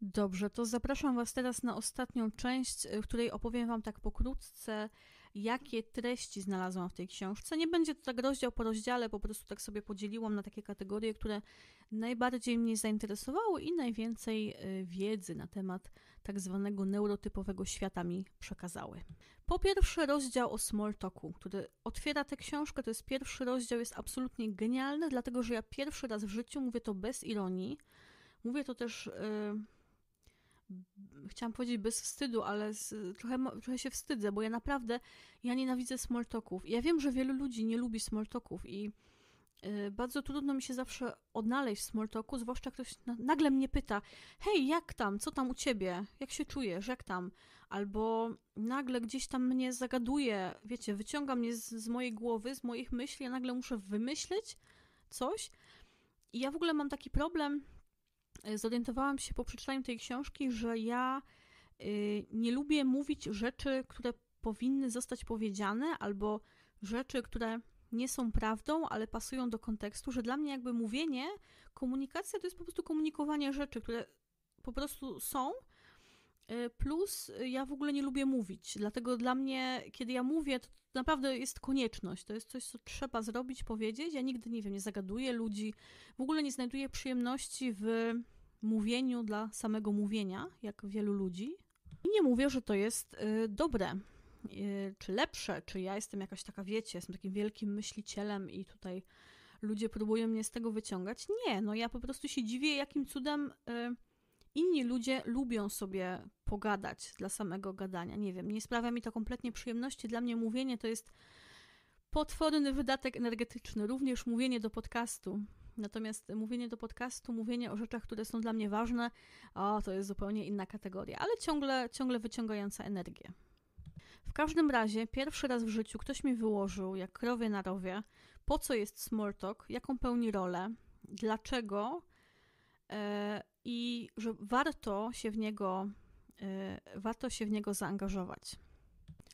Speaker 1: Dobrze, to zapraszam Was teraz na ostatnią część, y, w której opowiem Wam tak pokrótce, jakie treści znalazłam w tej książce. Nie będzie to tak rozdział po rozdziale, po prostu tak sobie podzieliłam na takie kategorie, które najbardziej mnie zainteresowały i najwięcej y, wiedzy na temat tak zwanego neurotypowego świata mi przekazały. Po pierwsze rozdział o smalltalku, który otwiera tę książkę, to jest pierwszy rozdział, jest absolutnie genialny, dlatego że ja pierwszy raz w życiu mówię to bez ironii, Mówię to też, yy, chciałam powiedzieć bez wstydu, ale z, trochę, trochę się wstydzę, bo ja naprawdę, ja nienawidzę smoltoków. Ja wiem, że wielu ludzi nie lubi smoltoków i yy, bardzo trudno mi się zawsze odnaleźć w smoltoku, zwłaszcza ktoś na, nagle mnie pyta, hej, jak tam, co tam u ciebie, jak się czujesz, jak tam, albo nagle gdzieś tam mnie zagaduje, wiecie, wyciąga mnie z, z mojej głowy, z moich myśli, ja nagle muszę wymyślić coś, i ja w ogóle mam taki problem Y, zorientowałam się po przeczytaniu tej książki, że ja y, nie lubię mówić rzeczy, które powinny zostać powiedziane, albo rzeczy, które nie są prawdą, ale pasują do kontekstu, że dla mnie jakby mówienie, komunikacja to jest po prostu komunikowanie rzeczy, które po prostu są Y, plus y, ja w ogóle nie lubię mówić, dlatego dla mnie, kiedy ja mówię, to naprawdę jest konieczność. To jest coś, co trzeba zrobić, powiedzieć. Ja nigdy, nie wiem, nie zagaduję ludzi, w ogóle nie znajduję przyjemności w mówieniu dla samego mówienia, jak wielu ludzi. I nie mówię, że to jest y, dobre, czy lepsze, czy ja jestem jakaś taka, wiecie, jestem takim wielkim myślicielem i tutaj ludzie próbują mnie z tego wyciągać. Nie, no ja po prostu się dziwię, jakim cudem inni ludzie lubią sobie pogadać dla samego gadania. Nie wiem, nie sprawia mi to kompletnie przyjemności. Dla mnie mówienie to jest potworny wydatek energetyczny, również mówienie do podcastu. Natomiast mówienie do podcastu, mówienie o rzeczach, które są dla mnie ważne, o, to jest zupełnie inna kategoria, ale ciągle, ciągle wyciągająca energię. W każdym razie, pierwszy raz w życiu ktoś mi wyłożył, jak krowie na rowie, po co jest small talk, jaką pełni rolę, dlaczego yy, i że warto się w niego Y, warto się w niego zaangażować.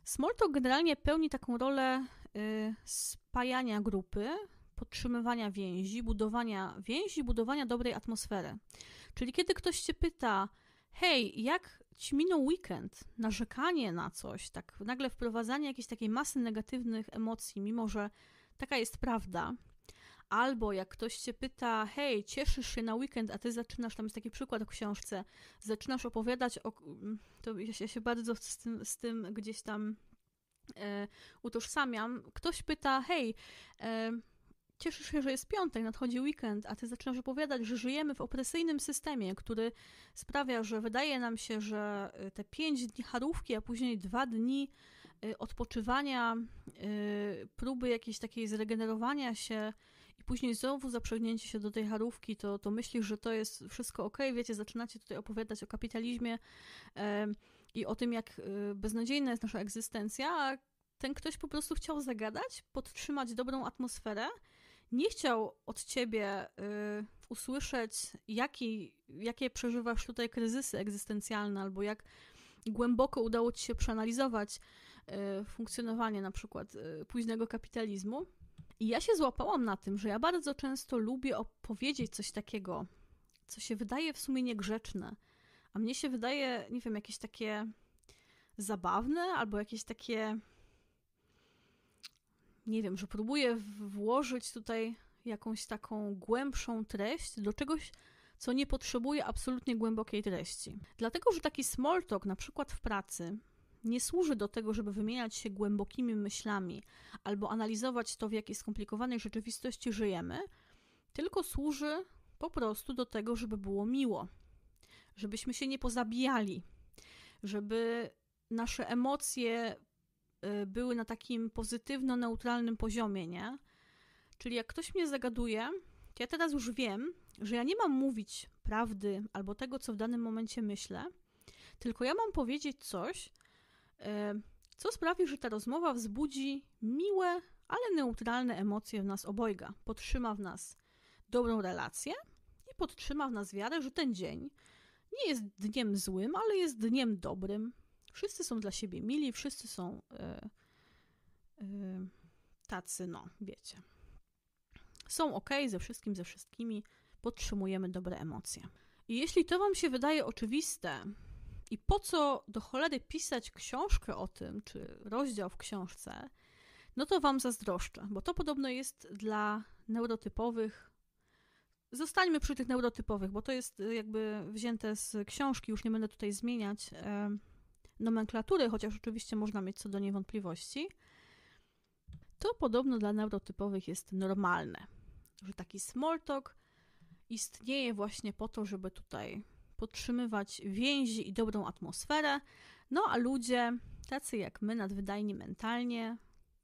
Speaker 1: Smalltalk generalnie pełni taką rolę y, spajania grupy, podtrzymywania więzi, budowania więzi, budowania dobrej atmosfery. Czyli kiedy ktoś cię pyta, hej, jak ci minął weekend, narzekanie na coś, tak nagle wprowadzanie jakiejś takiej masy negatywnych emocji, mimo że taka jest prawda, Albo jak ktoś cię pyta, hej, cieszysz się na weekend, a ty zaczynasz, tam jest taki przykład w książce, zaczynasz opowiadać o... Mm, to ja się, ja się bardzo z tym, z tym gdzieś tam e, utożsamiam. Ktoś pyta, hej... E, cieszysz się, że jest piątek, nadchodzi weekend, a ty zaczynasz opowiadać, że żyjemy w opresyjnym systemie, który sprawia, że wydaje nam się, że e, te pięć dni harówki, a później dwa dni e, odpoczywania, e, próby jakiejś takiej zregenerowania się i później znowu zaprzęgnięcie się do tej harówki, to, to myślisz, że to jest wszystko ok, wiecie, zaczynacie tutaj opowiadać o kapitalizmie e, i o tym, jak y, beznadziejna jest nasza egzystencja, a ten ktoś po prostu chciał zagadać, podtrzymać dobrą atmosferę, nie chciał od ciebie y, usłyszeć, jaki, jakie przeżywasz tutaj kryzysy egzystencjalne, albo jak głęboko udało ci się przeanalizować y, funkcjonowanie na przykład y, późnego kapitalizmu. I ja się złapałam na tym, że ja bardzo często lubię opowiedzieć coś takiego, co się wydaje w sumie niegrzeczne, a mnie się wydaje, nie wiem, jakieś takie zabawne albo jakieś takie. Nie wiem, że próbuję włożyć tutaj jakąś taką głębszą treść do czegoś, co nie potrzebuje absolutnie głębokiej treści. Dlatego, że taki small talk, na przykład w pracy, nie służy do tego, żeby wymieniać się głębokimi myślami albo analizować to, w jakiej skomplikowanej rzeczywistości żyjemy, tylko służy po prostu do tego, żeby było miło, żebyśmy się nie pozabijali, żeby nasze emocje y, były na takim pozytywno-neutralnym poziomie, nie? Czyli jak ktoś mnie zagaduje, to ja teraz już wiem, że ja nie mam mówić prawdy albo tego, co w danym momencie myślę, tylko ja mam powiedzieć coś, E, co sprawi, że ta rozmowa wzbudzi miłe, ale neutralne emocje w nas obojga. Podtrzyma w nas dobrą relację i podtrzyma w nas wiarę, że ten dzień nie jest dniem złym, ale jest dniem dobrym. Wszyscy są dla siebie mili, wszyscy są e, e, tacy, no, wiecie. Są ok ze wszystkim, ze wszystkimi, podtrzymujemy dobre emocje. I jeśli to Wam się wydaje oczywiste, i po co do cholery pisać książkę o tym, czy rozdział w książce, no to wam zazdroszczę, bo to podobno jest dla neurotypowych. Zostańmy przy tych neurotypowych, bo to jest y, jakby wzięte z książki, już nie będę tutaj zmieniać e, nomenklatury, chociaż oczywiście można mieć co do niej wątpliwości. To podobno dla neurotypowych jest normalne, że taki small talk istnieje właśnie po to, żeby tutaj podtrzymywać więzi i dobrą atmosferę, no a ludzie, tacy jak my, nadwydajni mentalnie,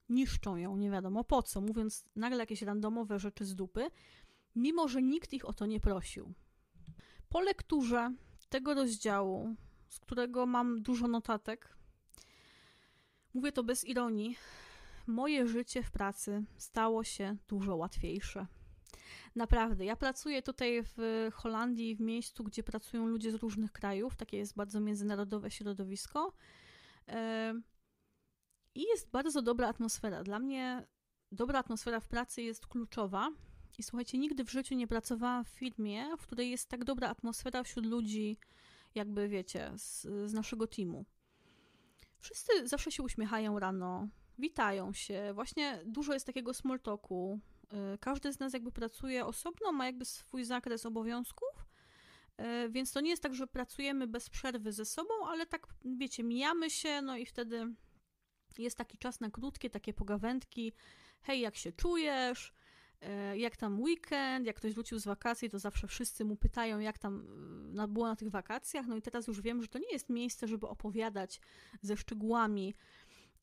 Speaker 1: niszczą ją nie wiadomo po co, mówiąc nagle jakieś randomowe rzeczy z dupy, mimo że nikt ich o to nie prosił. Po lekturze tego rozdziału, z którego mam dużo notatek, mówię to bez ironii, moje życie w pracy stało się dużo łatwiejsze. Naprawdę, ja pracuję tutaj w Holandii, w miejscu, gdzie pracują ludzie z różnych krajów, takie jest bardzo międzynarodowe środowisko. E, I jest bardzo dobra atmosfera. Dla mnie dobra atmosfera w pracy jest kluczowa. I słuchajcie, nigdy w życiu nie pracowałam w firmie, w której jest tak dobra atmosfera wśród ludzi, jakby wiecie, z, z naszego teamu. Wszyscy zawsze się uśmiechają rano, witają się, właśnie dużo jest takiego small talku, Y, każdy z nas jakby pracuje osobno, ma jakby swój zakres obowiązków, y, więc to nie jest tak, że pracujemy bez przerwy ze sobą, ale tak, wiecie, mijamy się, no i wtedy jest taki czas na krótkie takie pogawędki. Hej, jak się czujesz? Y, jak tam weekend? Jak ktoś wrócił z wakacji, to zawsze wszyscy mu pytają, jak tam było na tych wakacjach. No i teraz już wiem, że to nie jest miejsce, żeby opowiadać ze szczegółami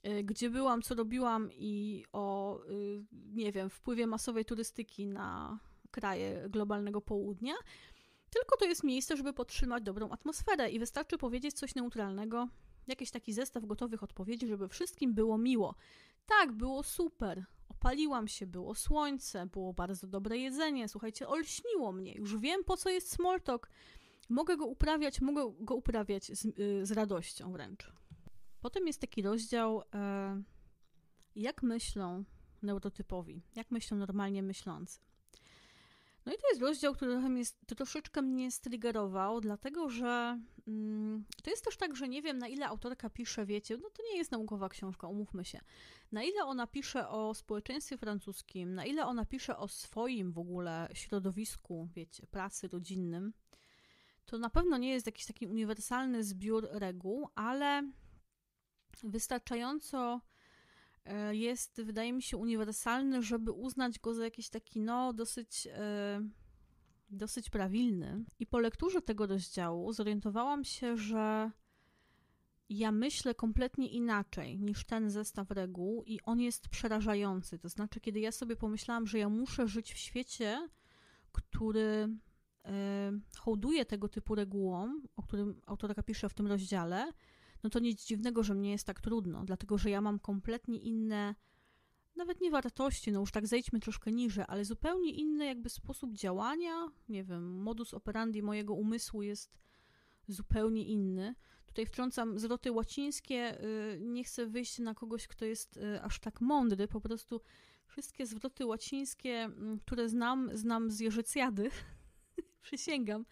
Speaker 1: Y, gdzie byłam, co robiłam i o, y, nie wiem, wpływie masowej turystyki na kraje globalnego południa, tylko to jest miejsce, żeby podtrzymać dobrą atmosferę i wystarczy powiedzieć coś neutralnego, jakiś taki zestaw gotowych odpowiedzi, żeby wszystkim było miło. Tak, było super, opaliłam się, było słońce, było bardzo dobre jedzenie, słuchajcie, olśniło mnie, już wiem po co jest smoltok. Mogę go uprawiać, mogę go uprawiać z, y, z radością wręcz. Potem jest taki rozdział, e, jak myślą neurotypowi, jak myślą normalnie myślący. No i to jest rozdział, który trochę mnie, troszeczkę mnie strygerował, dlatego że mm, to jest też tak, że nie wiem, na ile autorka pisze, wiecie, no to nie jest naukowa książka, umówmy się. Na ile ona pisze o społeczeństwie francuskim, na ile ona pisze o swoim w ogóle środowisku, wiecie, pracy rodzinnym, to na pewno nie jest jakiś taki uniwersalny zbiór reguł, ale wystarczająco e, jest, wydaje mi się, uniwersalny, żeby uznać go za jakiś taki, no, dosyć, e, dosyć prawilny. I po lekturze tego rozdziału zorientowałam się, że ja myślę kompletnie inaczej niż ten zestaw reguł, i on jest przerażający. To znaczy, kiedy ja sobie pomyślałam, że ja muszę żyć w świecie, który e, hołduje tego typu regułom, o którym autorka pisze w tym rozdziale, no to nic dziwnego, że mnie jest tak trudno, dlatego że ja mam kompletnie inne, nawet nie wartości, no już tak zejdźmy troszkę niżej, ale zupełnie inny jakby sposób działania, nie wiem, modus operandi mojego umysłu jest zupełnie inny. Tutaj wtrącam zwroty łacińskie, y, nie chcę wyjść na kogoś, kto jest y, aż tak mądry, po prostu wszystkie zwroty łacińskie, mm, które znam, znam z Jerzycjady, Przysięgam.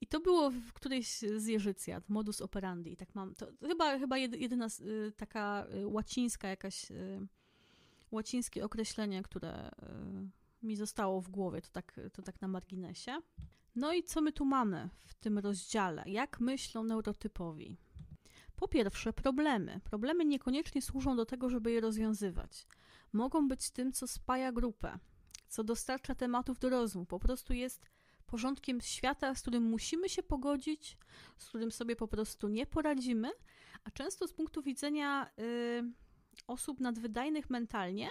Speaker 1: I to było w którejś z Jeżycjat, modus operandi. I tak mam, to chyba, chyba jedyna y, taka y, łacińska jakaś, y, łacińskie określenie, które mi zostało w głowie, to tak, to tak na marginesie. No i co my tu mamy w tym rozdziale? Jak myślą neurotypowi? Po pierwsze, problemy. Problemy niekoniecznie służą do tego, żeby je rozwiązywać. Mogą być tym, co spaja grupę, co dostarcza tematów do rozmów. Po prostu jest porządkiem świata, z którym musimy się pogodzić, z którym sobie po prostu nie poradzimy, a często z punktu widzenia y, osób nadwydajnych mentalnie,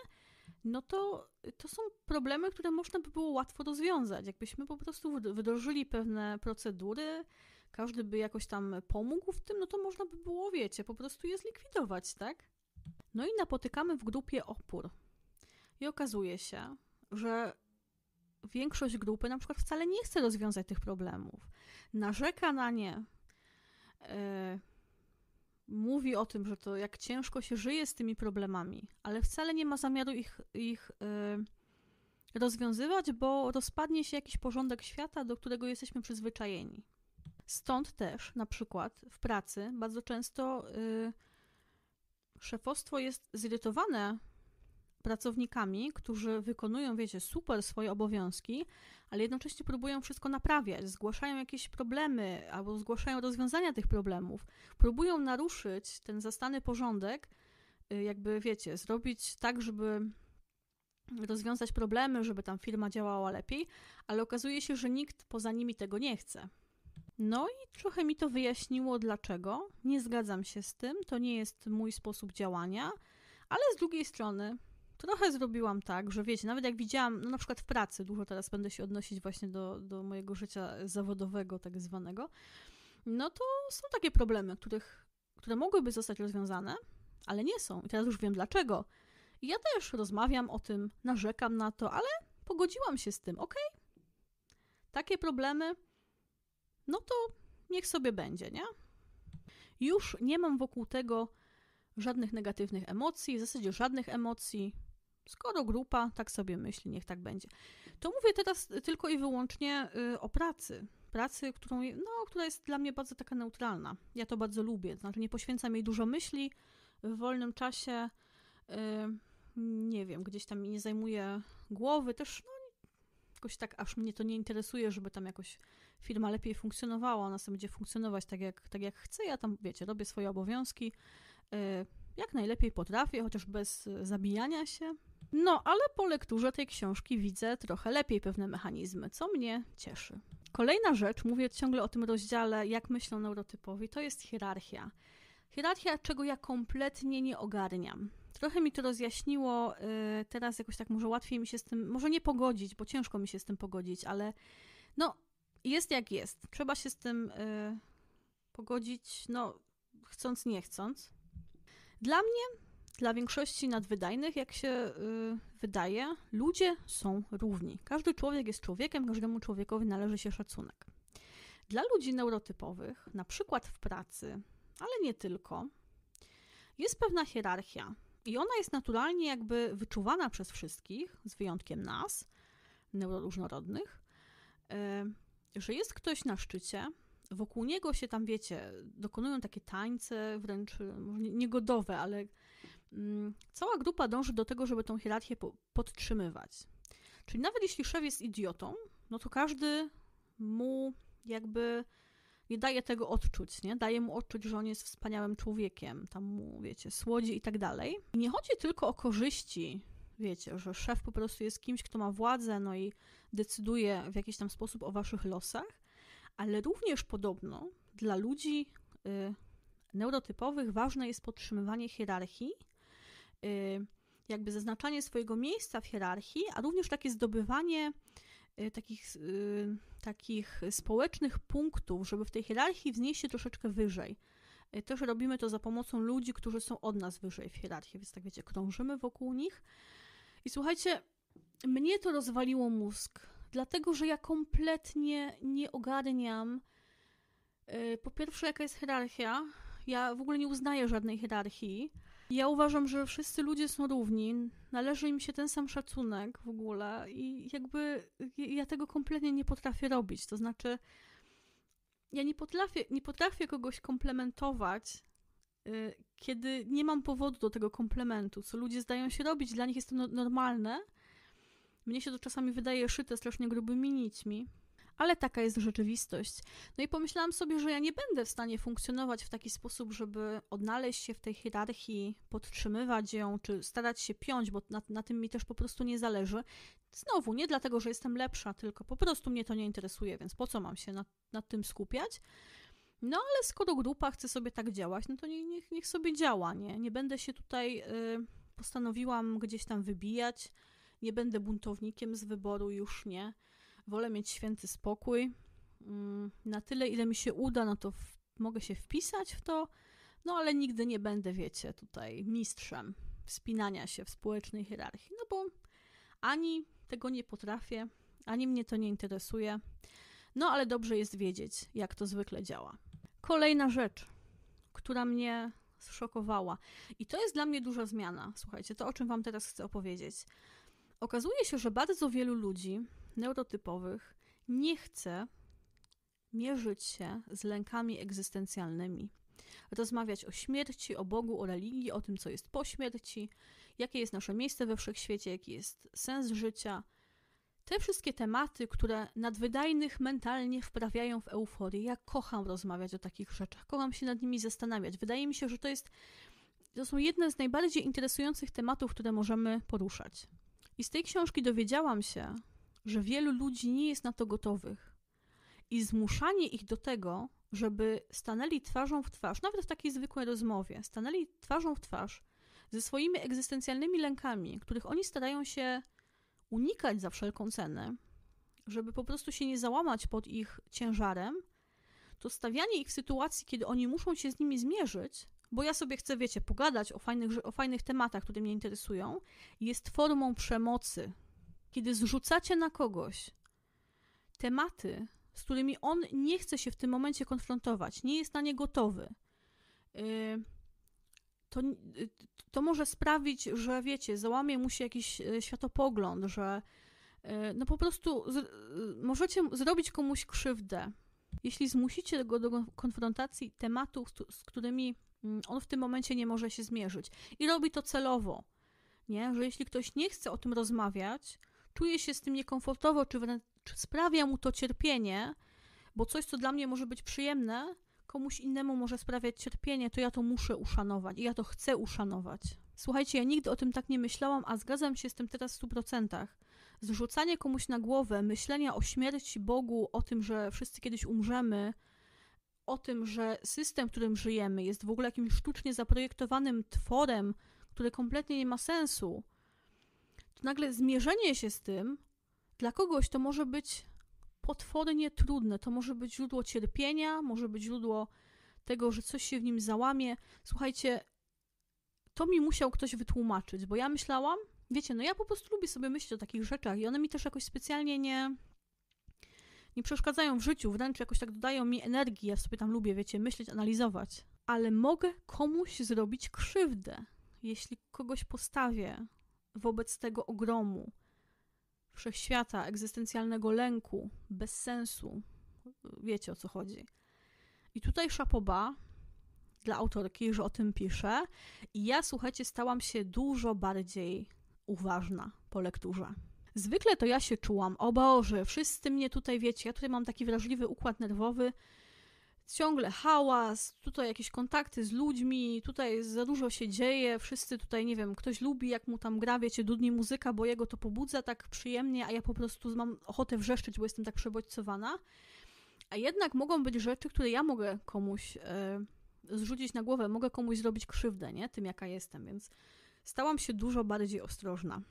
Speaker 1: no to to są problemy, które można by było łatwo rozwiązać. Jakbyśmy po prostu wdrożyli pewne procedury, każdy by jakoś tam pomógł w tym, no to można by było, wiecie, po prostu je zlikwidować, tak? No i napotykamy w grupie opór. I okazuje się, że większość grupy na przykład wcale nie chce rozwiązać tych problemów, narzeka na nie, e, mówi o tym, że to jak ciężko się żyje z tymi problemami, ale wcale nie ma zamiaru ich, ich e, rozwiązywać, bo rozpadnie się jakiś porządek świata, do którego jesteśmy przyzwyczajeni. Stąd też na przykład w pracy bardzo często e, szefostwo jest zirytowane pracownikami, którzy wykonują, wiecie, super swoje obowiązki, ale jednocześnie próbują wszystko naprawiać, zgłaszają jakieś problemy albo zgłaszają rozwiązania tych problemów, próbują naruszyć ten zastany porządek, y, jakby, wiecie, zrobić tak, żeby rozwiązać problemy, żeby tam firma działała lepiej, ale okazuje się, że nikt poza nimi tego nie chce. No i trochę mi to wyjaśniło, dlaczego. Nie zgadzam się z tym, to nie jest mój sposób działania, ale z drugiej strony trochę zrobiłam tak, że wiecie, nawet jak widziałam, no na przykład w pracy, dużo teraz będę się odnosić właśnie do, do mojego życia zawodowego, tak zwanego, no to są takie problemy, których, które mogłyby zostać rozwiązane, ale nie są. I teraz już wiem dlaczego. I ja też rozmawiam o tym, narzekam na to, ale pogodziłam się z tym, ok? Takie problemy, no to niech sobie będzie, nie? Już nie mam wokół tego żadnych negatywnych emocji, w zasadzie żadnych emocji, Skoro grupa tak sobie myśli, niech tak będzie. To mówię teraz tylko i wyłącznie y, o pracy. Pracy, którą, no, która jest dla mnie bardzo taka neutralna. Ja to bardzo lubię. Znaczy, nie poświęcam jej dużo myśli w wolnym czasie. Y, nie wiem, gdzieś tam mi nie zajmuje głowy. Też no, jakoś tak aż mnie to nie interesuje, żeby tam jakoś firma lepiej funkcjonowała. Ona sobie będzie funkcjonować tak jak, tak jak chce. Ja tam, wiecie, robię swoje obowiązki. Y, jak najlepiej potrafię, chociaż bez zabijania się, no, ale po lekturze tej książki widzę trochę lepiej pewne mechanizmy, co mnie cieszy. Kolejna rzecz, mówię ciągle o tym rozdziale, jak myślą neurotypowi, to jest hierarchia. Hierarchia, czego ja kompletnie nie ogarniam. Trochę mi to rozjaśniło, y, teraz jakoś tak może łatwiej mi się z tym, może nie pogodzić, bo ciężko mi się z tym pogodzić, ale no, jest jak jest. Trzeba się z tym y, pogodzić, no, chcąc, nie chcąc. Dla mnie dla większości nadwydajnych, jak się y, wydaje, ludzie są równi. Każdy człowiek jest człowiekiem, każdemu człowiekowi należy się szacunek. Dla ludzi neurotypowych, na przykład w pracy, ale nie tylko, jest pewna hierarchia i ona jest naturalnie jakby wyczuwana przez wszystkich, z wyjątkiem nas, neuroróżnorodnych, y, że jest ktoś na szczycie, wokół niego się tam, wiecie, dokonują takie tańce, wręcz może niegodowe, ale Mm, cała grupa dąży do tego, żeby tą hierarchię podtrzymywać. Czyli nawet jeśli szef jest idiotą, no to każdy mu jakby nie daje tego odczuć, nie? Daje mu odczuć, że on jest wspaniałym człowiekiem, tam mu, wiecie, słodzi i tak dalej. I nie chodzi tylko o korzyści, wiecie, że szef po prostu jest kimś, kto ma władzę, no i decyduje w jakiś tam sposób o waszych losach, ale również podobno dla ludzi y, neurotypowych ważne jest podtrzymywanie hierarchii, Y, jakby zaznaczanie swojego miejsca w hierarchii, a również takie zdobywanie y, takich, y, takich społecznych punktów, żeby w tej hierarchii wznieść się troszeczkę wyżej. Też robimy to za pomocą ludzi, którzy są od nas wyżej w hierarchii, więc tak wiecie, krążymy wokół nich. I słuchajcie, mnie to rozwaliło mózg, dlatego że ja kompletnie nie ogarniam. Po pierwsze, jaka jest hierarchia. Ja w ogóle nie uznaję żadnej hierarchii. Ja uważam, że wszyscy ludzie są równi, należy im się ten sam szacunek w ogóle i jakby y, ja tego kompletnie nie potrafię robić. To znaczy, ja nie potrafię, nie potrafię kogoś komplementować, y, kiedy nie mam powodu do tego komplementu, co ludzie zdają się robić, dla nich jest to no, normalne. Mnie się to czasami wydaje szyte strasznie grubymi nićmi, ale taka jest rzeczywistość. No i pomyślałam sobie, że ja nie będę w stanie funkcjonować w taki sposób, żeby odnaleźć się w tej hierarchii, podtrzymywać ją, czy starać się piąć, bo na, na tym mi też po prostu nie zależy. Znowu, nie dlatego, że jestem lepsza, tylko po prostu mnie to nie interesuje, więc po co mam się nad, nad tym skupiać? No ale skoro grupa chce sobie tak działać, no to niech, niech sobie działa, nie? Nie będę się tutaj, y, postanowiłam gdzieś tam wybijać, nie będę buntownikiem z wyboru, już nie. Wolę mieć święty spokój. Mm, na tyle, ile mi się uda, no to w, mogę się wpisać w to, no ale nigdy nie będę, wiecie, tutaj mistrzem wspinania się w społecznej hierarchii, no bo ani tego nie potrafię, ani mnie to nie interesuje. No ale dobrze jest wiedzieć, jak to zwykle działa. Kolejna rzecz, która mnie zszokowała, i to jest dla mnie duża zmiana. Słuchajcie, to o czym Wam teraz chcę opowiedzieć. Okazuje się, że bardzo wielu ludzi neurotypowych nie chce mierzyć się z lękami egzystencjalnymi, rozmawiać o śmierci, o Bogu, o religii, o tym, co jest po śmierci, jakie jest nasze miejsce we wszechświecie, jaki jest sens życia. Te wszystkie tematy, które nadwydajnych mentalnie wprawiają w euforię. Ja kocham rozmawiać o takich rzeczach, kocham się nad nimi zastanawiać. Wydaje mi się, że to jest to są jedne z najbardziej interesujących tematów, które możemy poruszać. I z tej książki dowiedziałam się, że wielu ludzi nie jest na to gotowych. I zmuszanie ich do tego, żeby stanęli twarzą w twarz, nawet w takiej zwykłej rozmowie, stanęli twarzą w twarz ze swoimi egzystencjalnymi lękami, których oni starają się unikać za wszelką cenę, żeby po prostu się nie załamać pod ich ciężarem, to stawianie ich w sytuacji, kiedy oni muszą się z nimi zmierzyć, bo ja sobie chcę, wiecie, pogadać o fajnych, o fajnych tematach, które mnie interesują, jest formą przemocy kiedy zrzucacie na kogoś tematy, z którymi on nie chce się w tym momencie konfrontować, nie jest na nie gotowy, y, to, y, to może sprawić, że wiecie, załamie mu się jakiś y, światopogląd, że no po prostu z, możecie zrobić komuś krzywdę. Jeśli zmusicie go do konfrontacji tematów, z którymi mm, on w tym momencie nie może się zmierzyć. I robi to celowo. Nie? Że jeśli ktoś nie chce o tym rozmawiać, czuje się z tym niekomfortowo, czy wręcz sprawia mu to cierpienie, bo coś, co dla mnie może być przyjemne, komuś innemu może sprawiać cierpienie, to ja to muszę uszanować i ja to chcę uszanować. Słuchajcie, ja nigdy o tym tak nie myślałam, a zgadzam się z tym teraz w 100%. Zrzucanie komuś na głowę myślenia o śmierci Bogu, o tym, że wszyscy kiedyś umrzemy, o tym, że system, w którym żyjemy, jest w ogóle jakimś sztucznie zaprojektowanym tworem, który kompletnie nie ma sensu, to nagle zmierzenie się z tym dla kogoś to może być potwornie trudne. To może być źródło cierpienia, może być źródło tego, że coś się w nim załamie. Słuchajcie, to mi musiał ktoś wytłumaczyć, bo ja myślałam, wiecie, no ja po prostu lubię sobie myśleć o takich rzeczach i one mi też jakoś specjalnie nie, nie przeszkadzają w życiu, wręcz jakoś tak dodają mi energii. Ja sobie tam lubię, wiecie, myśleć, analizować. Ale mogę komuś zrobić krzywdę, jeśli kogoś postawię wobec tego ogromu, wszechświata, egzystencjalnego lęku, bez sensu. Wiecie o co chodzi. I tutaj szapoba dla autorki, że o tym pisze. I ja, słuchajcie, stałam się dużo bardziej uważna po lekturze. Zwykle to ja się czułam, o Boże, wszyscy mnie tutaj wiecie, ja tutaj mam taki wrażliwy układ nerwowy, ciągle hałas, tutaj jakieś kontakty z ludźmi, tutaj za dużo się dzieje, wszyscy tutaj, nie wiem, ktoś lubi, jak mu tam gra, wiecie, dudni muzyka, bo jego to pobudza tak przyjemnie, a ja po prostu mam ochotę wrzeszczeć, bo jestem tak przebodźcowana. A jednak mogą być rzeczy, które ja mogę komuś e, zrzucić na głowę, mogę komuś zrobić krzywdę, nie? Tym, jaka jestem, więc stałam się dużo bardziej ostrożna.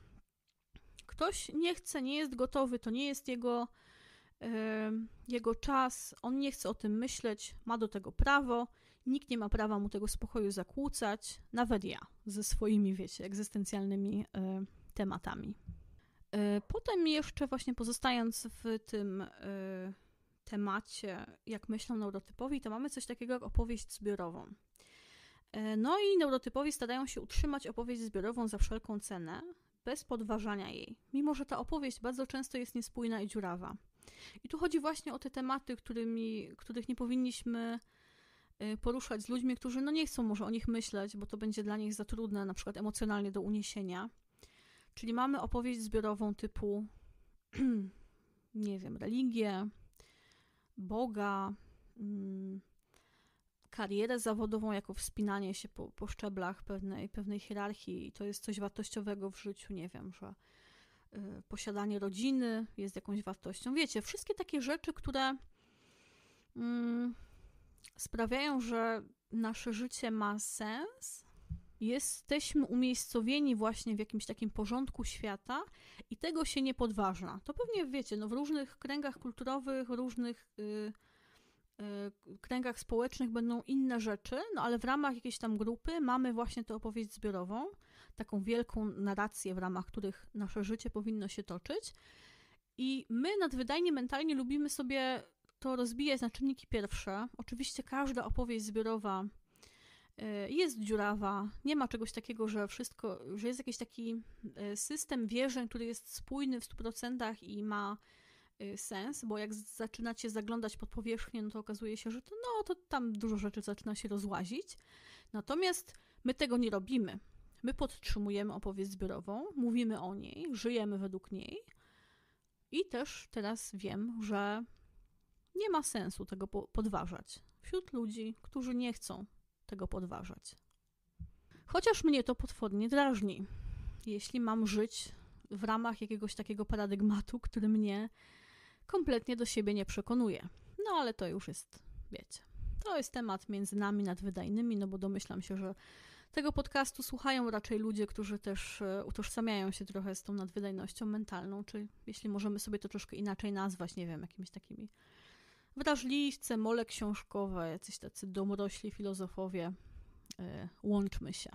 Speaker 1: Ktoś nie chce, nie jest gotowy, to nie jest jego jego czas, on nie chce o tym myśleć, ma do tego prawo, nikt nie ma prawa mu tego spokoju zakłócać, nawet ja ze swoimi, wiecie, egzystencjalnymi e, tematami. E, potem jeszcze właśnie pozostając w tym e, temacie, jak myślą neurotypowi, to mamy coś takiego jak opowieść zbiorową. No i neurotypowi starają się utrzymać opowieść zbiorową za wszelką cenę, bez podważania jej, mimo że ta opowieść bardzo często jest niespójna i dziurawa. I tu chodzi właśnie o te tematy, którymi, których nie powinniśmy y, poruszać z ludźmi, którzy no nie chcą może o nich myśleć, bo to będzie dla nich za trudne, na przykład emocjonalnie do uniesienia. Czyli mamy opowieść zbiorową typu, nie wiem, religię, Boga, mm, karierę zawodową jako wspinanie się po, po szczeblach pewnej, pewnej hierarchii i to jest coś wartościowego w życiu, nie wiem, że Y, posiadanie rodziny jest jakąś wartością. Wiecie, wszystkie takie rzeczy, które mm, sprawiają, że nasze życie ma sens, jesteśmy umiejscowieni właśnie w jakimś takim porządku świata i tego się nie podważa. To pewnie wiecie, no w różnych kręgach kulturowych, różnych y, y, kręgach społecznych będą inne rzeczy, no ale w ramach jakiejś tam grupy mamy właśnie tę opowieść zbiorową taką wielką narrację, w ramach których nasze życie powinno się toczyć. I my nadwydajnie mentalnie lubimy sobie to rozbijać na czynniki pierwsze. Oczywiście każda opowieść zbiorowa e, jest dziurawa, nie ma czegoś takiego, że wszystko, że jest jakiś taki e, system wierzeń, który jest spójny w 100% i ma e, sens, bo jak zaczynacie zaglądać pod powierzchnię, no to okazuje się, że to, no, to tam dużo rzeczy zaczyna się rozłazić. Natomiast my tego nie robimy. My podtrzymujemy opowieść zbiorową, mówimy o niej, żyjemy według niej i też teraz wiem, że nie ma sensu tego podważać wśród ludzi, którzy nie chcą tego podważać. Chociaż mnie to potwornie drażni, jeśli mam żyć w ramach jakiegoś takiego paradygmatu, który mnie kompletnie do siebie nie przekonuje. No ale to już jest, wiecie. To jest temat między nami nadwydajnymi, no bo domyślam się, że tego podcastu słuchają raczej ludzie, którzy też e, utożsamiają się trochę z tą nadwydajnością mentalną, czy jeśli możemy sobie to troszkę inaczej nazwać, nie wiem, jakimiś takimi wrażliwce, mole książkowe, jacyś tacy domorośli filozofowie. E, łączmy się.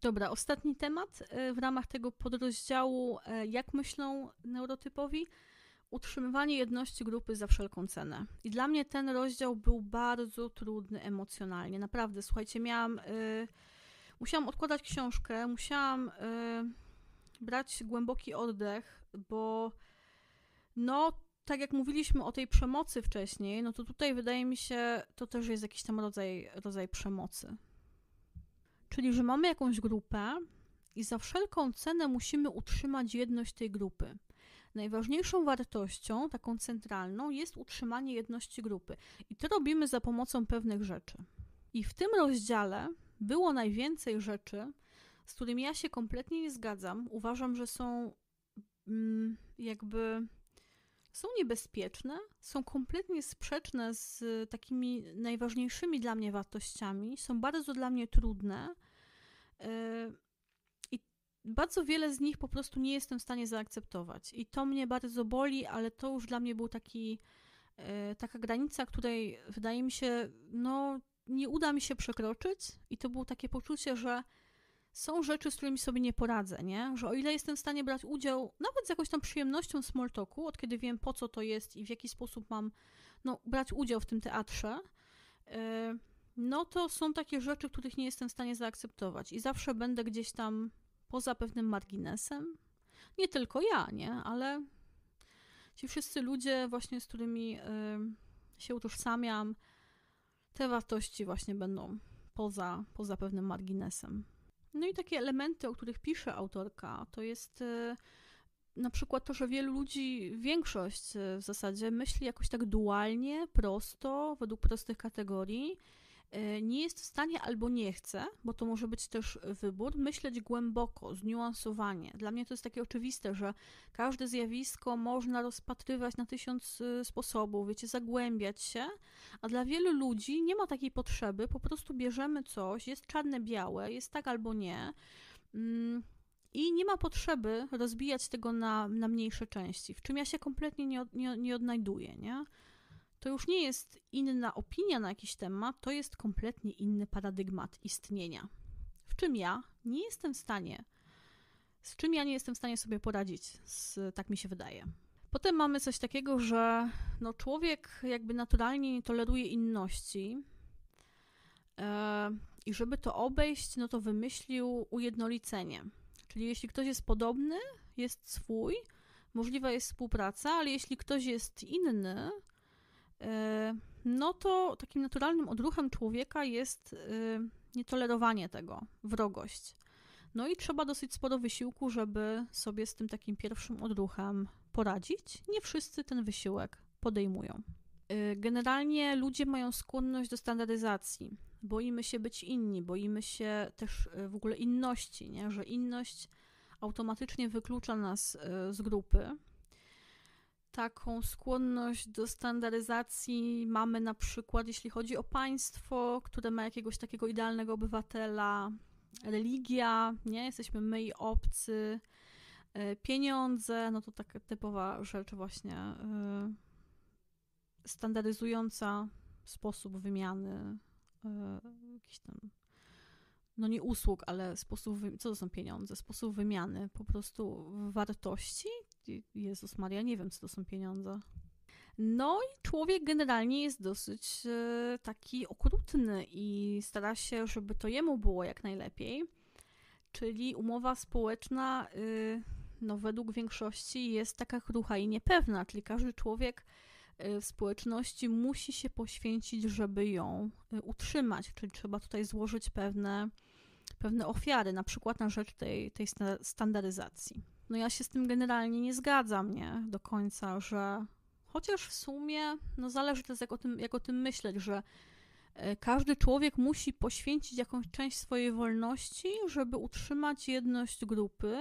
Speaker 1: Dobra, ostatni temat e, w ramach tego podrozdziału, jak myślą neurotypowi, utrzymywanie jedności grupy za wszelką cenę. I dla mnie ten rozdział był bardzo trudny emocjonalnie. Naprawdę, słuchajcie, miałam. Y, musiałam odkładać książkę, musiałam y, brać głęboki oddech, bo no, tak jak mówiliśmy o tej przemocy wcześniej, no to tutaj wydaje mi się, to też jest jakiś tam rodzaj, rodzaj przemocy. Czyli, że mamy jakąś grupę i za wszelką cenę musimy utrzymać jedność tej grupy. Najważniejszą wartością, taką centralną, jest utrzymanie jedności grupy. I to robimy za pomocą pewnych rzeczy. I w tym rozdziale było najwięcej rzeczy, z którymi ja się kompletnie nie zgadzam. Uważam, że są mm, jakby są niebezpieczne, są kompletnie sprzeczne z takimi najważniejszymi dla mnie wartościami, są bardzo dla mnie trudne. Y, bardzo wiele z nich po prostu nie jestem w stanie zaakceptować. I to mnie bardzo boli, ale to już dla mnie był taki, e, taka granica, której wydaje mi się, no nie uda mi się przekroczyć. I to było takie poczucie, że są rzeczy, z którymi sobie nie poradzę, nie? Że o ile jestem w stanie brać udział nawet z jakąś tam przyjemnością small talku, od kiedy wiem po co to jest i w jaki sposób mam no, brać udział w tym teatrze, e, no to są takie rzeczy, których nie jestem w stanie zaakceptować i zawsze będę gdzieś tam poza pewnym marginesem. Nie tylko ja, nie, ale ci wszyscy ludzie, właśnie z którymi y, się utożsamiam, te wartości właśnie będą poza, poza pewnym marginesem. No i takie elementy, o których pisze autorka, to jest y, na przykład to, że wielu ludzi, większość y, w zasadzie, myśli jakoś tak dualnie, prosto, według prostych kategorii E, nie jest w stanie albo nie chce, bo to może być też wybór, myśleć głęboko, zniuansowanie. Dla mnie to jest takie oczywiste, że każde zjawisko można rozpatrywać na tysiąc e, sposobów, wiecie, zagłębiać się, a dla wielu ludzi nie ma takiej potrzeby, po prostu bierzemy coś, jest czarne, białe, jest tak albo nie. Mm, I nie ma potrzeby rozbijać tego na, na mniejsze części, w czym ja się kompletnie nie, od, nie, nie odnajduję, nie? to już nie jest inna opinia na jakiś temat, to jest kompletnie inny paradygmat istnienia. W czym ja nie jestem w stanie, z czym ja nie jestem w stanie sobie poradzić, z, tak mi się wydaje. Potem mamy coś takiego, że no człowiek jakby naturalnie nie toleruje inności. E, I żeby to obejść, no to wymyślił ujednolicenie. Czyli jeśli ktoś jest podobny, jest swój, możliwa jest współpraca, ale jeśli ktoś jest inny, Yy, no to takim naturalnym odruchem człowieka jest yy, nietolerowanie tego, wrogość. No i trzeba dosyć sporo wysiłku, żeby sobie z tym takim pierwszym odruchem poradzić. Nie wszyscy ten wysiłek podejmują. Yy, generalnie ludzie mają skłonność do standaryzacji. Boimy się być inni, boimy się też w ogóle inności, nie? że inność automatycznie wyklucza nas z grupy, taką skłonność do standaryzacji mamy na przykład, jeśli chodzi o państwo, które ma jakiegoś takiego idealnego obywatela, religia, nie? Jesteśmy my i obcy, e, pieniądze, no to taka typowa rzecz właśnie e, standaryzująca sposób wymiany e, jakichś tam no nie usług, ale sposób, co to są pieniądze, sposób wymiany, po prostu wartości. Jezus Maria, nie wiem, co to są pieniądze. No i człowiek generalnie jest dosyć e, taki okrutny i stara się, żeby to jemu było jak najlepiej. Czyli umowa społeczna, y, no według większości jest taka krucha i niepewna, czyli każdy człowiek y, w społeczności musi się poświęcić, żeby ją y, utrzymać, czyli trzeba tutaj złożyć pewne pewne ofiary, na przykład na rzecz tej, tej standaryzacji. No ja się z tym generalnie nie zgadzam, nie? Do końca, że chociaż w sumie, no zależy też jak o tym, jak o tym myśleć, że e, każdy człowiek musi poświęcić jakąś część swojej wolności, żeby utrzymać jedność grupy.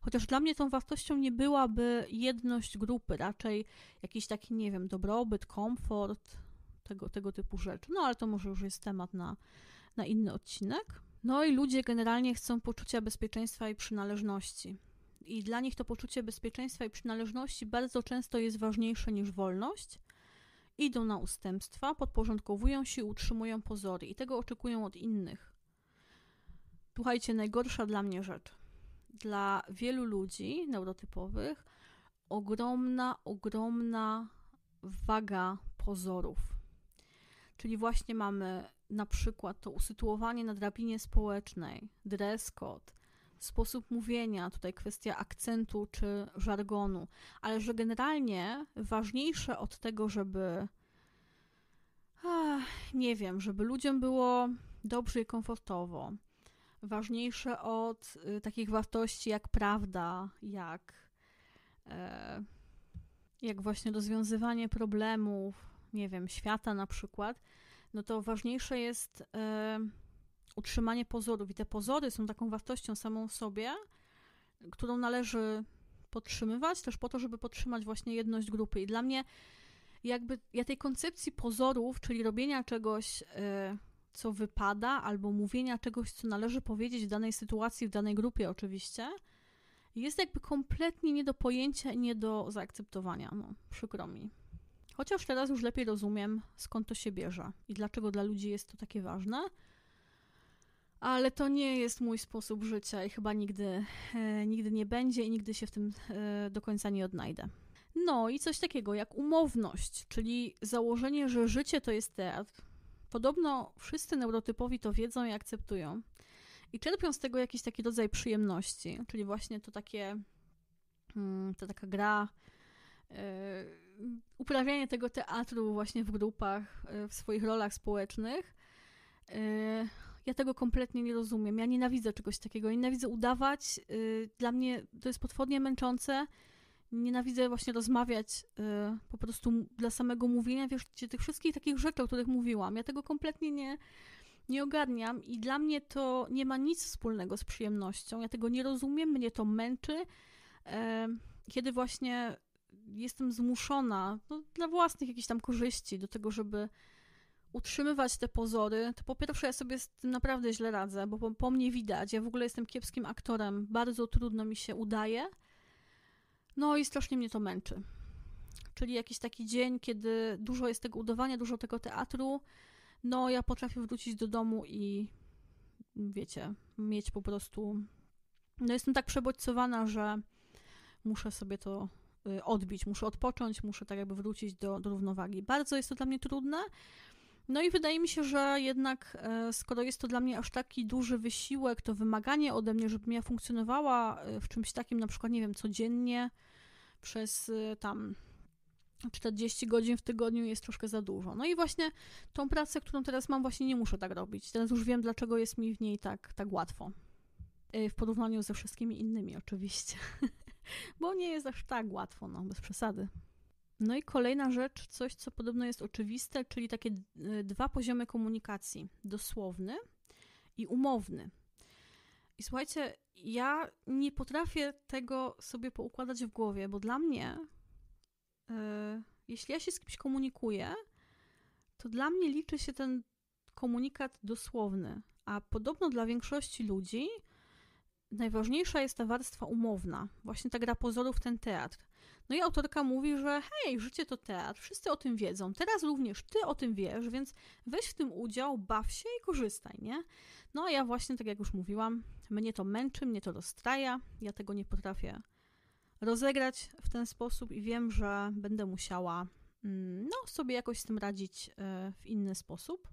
Speaker 1: Chociaż dla mnie tą wartością nie byłaby jedność grupy, raczej jakiś taki, nie wiem, dobrobyt, komfort, tego, tego typu rzeczy. No ale to może już jest temat na, na inny odcinek. No i ludzie generalnie chcą poczucia bezpieczeństwa i przynależności. I dla nich to poczucie bezpieczeństwa i przynależności bardzo często jest ważniejsze niż wolność. Idą na ustępstwa, podporządkowują się, utrzymują pozory i tego oczekują od innych. Słuchajcie, najgorsza dla mnie rzecz. Dla wielu ludzi neurotypowych ogromna, ogromna waga pozorów. Czyli właśnie mamy na przykład to usytuowanie na drabinie społecznej, dress code, sposób mówienia, tutaj kwestia akcentu czy żargonu, ale że generalnie ważniejsze od tego, żeby nie wiem, żeby ludziom było dobrze i komfortowo. Ważniejsze od y, takich wartości jak prawda, jak, e, jak właśnie rozwiązywanie problemów, nie wiem, świata na przykład, no to ważniejsze jest e, utrzymanie pozorów. I te pozory są taką wartością samą w sobie, którą należy podtrzymywać, też po to, żeby podtrzymać właśnie jedność grupy. I dla mnie, jakby ja tej koncepcji pozorów, czyli robienia czegoś, e, co wypada, albo mówienia czegoś, co należy powiedzieć w danej sytuacji, w danej grupie, oczywiście, jest jakby kompletnie nie do pojęcia i nie do zaakceptowania. No, przykro mi. Chociaż teraz już lepiej rozumiem, skąd to się bierze i dlaczego dla ludzi jest to takie ważne. Ale to nie jest mój sposób życia i chyba nigdy, e, nigdy nie będzie i nigdy się w tym e, do końca nie odnajdę. No i coś takiego jak umowność, czyli założenie, że życie to jest teatr. Podobno wszyscy neurotypowi to wiedzą i akceptują. I czerpią z tego jakiś taki rodzaj przyjemności, czyli właśnie to takie, mm, to taka gra. Yy, uprawianie tego teatru właśnie w grupach, e, w swoich rolach społecznych. E, ja tego kompletnie nie rozumiem. Ja nienawidzę czegoś takiego. Nienawidzę udawać. E, dla mnie to jest potwornie męczące. Nienawidzę właśnie rozmawiać po prostu dla samego mówienia, wiesz, tych wszystkich takich rzeczy, o których mówiłam. Ja tego kompletnie nie, nie ogarniam i dla mnie to nie ma nic wspólnego z przyjemnością. Ja tego nie rozumiem, mnie to męczy. Kiedy właśnie jestem zmuszona no, dla własnych jakichś tam korzyści do tego, żeby utrzymywać te pozory, to po pierwsze ja sobie z tym naprawdę źle radzę, bo po, po mnie widać, ja w ogóle jestem kiepskim aktorem, bardzo trudno mi się udaje, no i strasznie mnie to męczy. Czyli jakiś taki dzień, kiedy dużo jest tego udawania, dużo tego teatru, no ja potrafię wrócić do domu i wiecie, mieć po prostu. No jestem tak przebodźcowana, że muszę sobie to Y, odbić, muszę odpocząć, muszę tak jakby wrócić do, do równowagi. Bardzo jest to dla mnie trudne. No i wydaje mi się, że jednak e, skoro jest to dla mnie aż taki duży wysiłek, to wymaganie ode mnie, żebym ja funkcjonowała e, w czymś takim, na przykład, nie wiem, codziennie przez e, tam 40 godzin w tygodniu jest troszkę za dużo. No i właśnie tą pracę, którą teraz mam, właśnie nie muszę tak robić. Teraz już wiem, dlaczego jest mi w niej tak, tak łatwo. W porównaniu ze wszystkimi innymi, oczywiście. bo nie jest aż tak łatwo, no, bez przesady. No i kolejna rzecz, coś co podobno jest oczywiste, czyli takie e, dwa poziomy komunikacji: dosłowny i umowny. I słuchajcie, ja nie potrafię tego sobie poukładać w głowie, bo dla mnie, yy, jeśli ja się z kimś komunikuję, to dla mnie liczy się ten komunikat dosłowny. A podobno dla większości ludzi najważniejsza jest ta warstwa umowna, właśnie ta gra pozorów, ten teatr. No i autorka mówi, że hej, życie to teatr, wszyscy o tym wiedzą, teraz również ty o tym wiesz, więc weź w tym udział, baw się i korzystaj, nie? No a ja właśnie, tak jak już mówiłam, mnie to męczy, mnie to rozstraja, ja tego nie potrafię rozegrać w ten sposób i wiem, że będę musiała mm, no, sobie jakoś z tym radzić e, w inny sposób.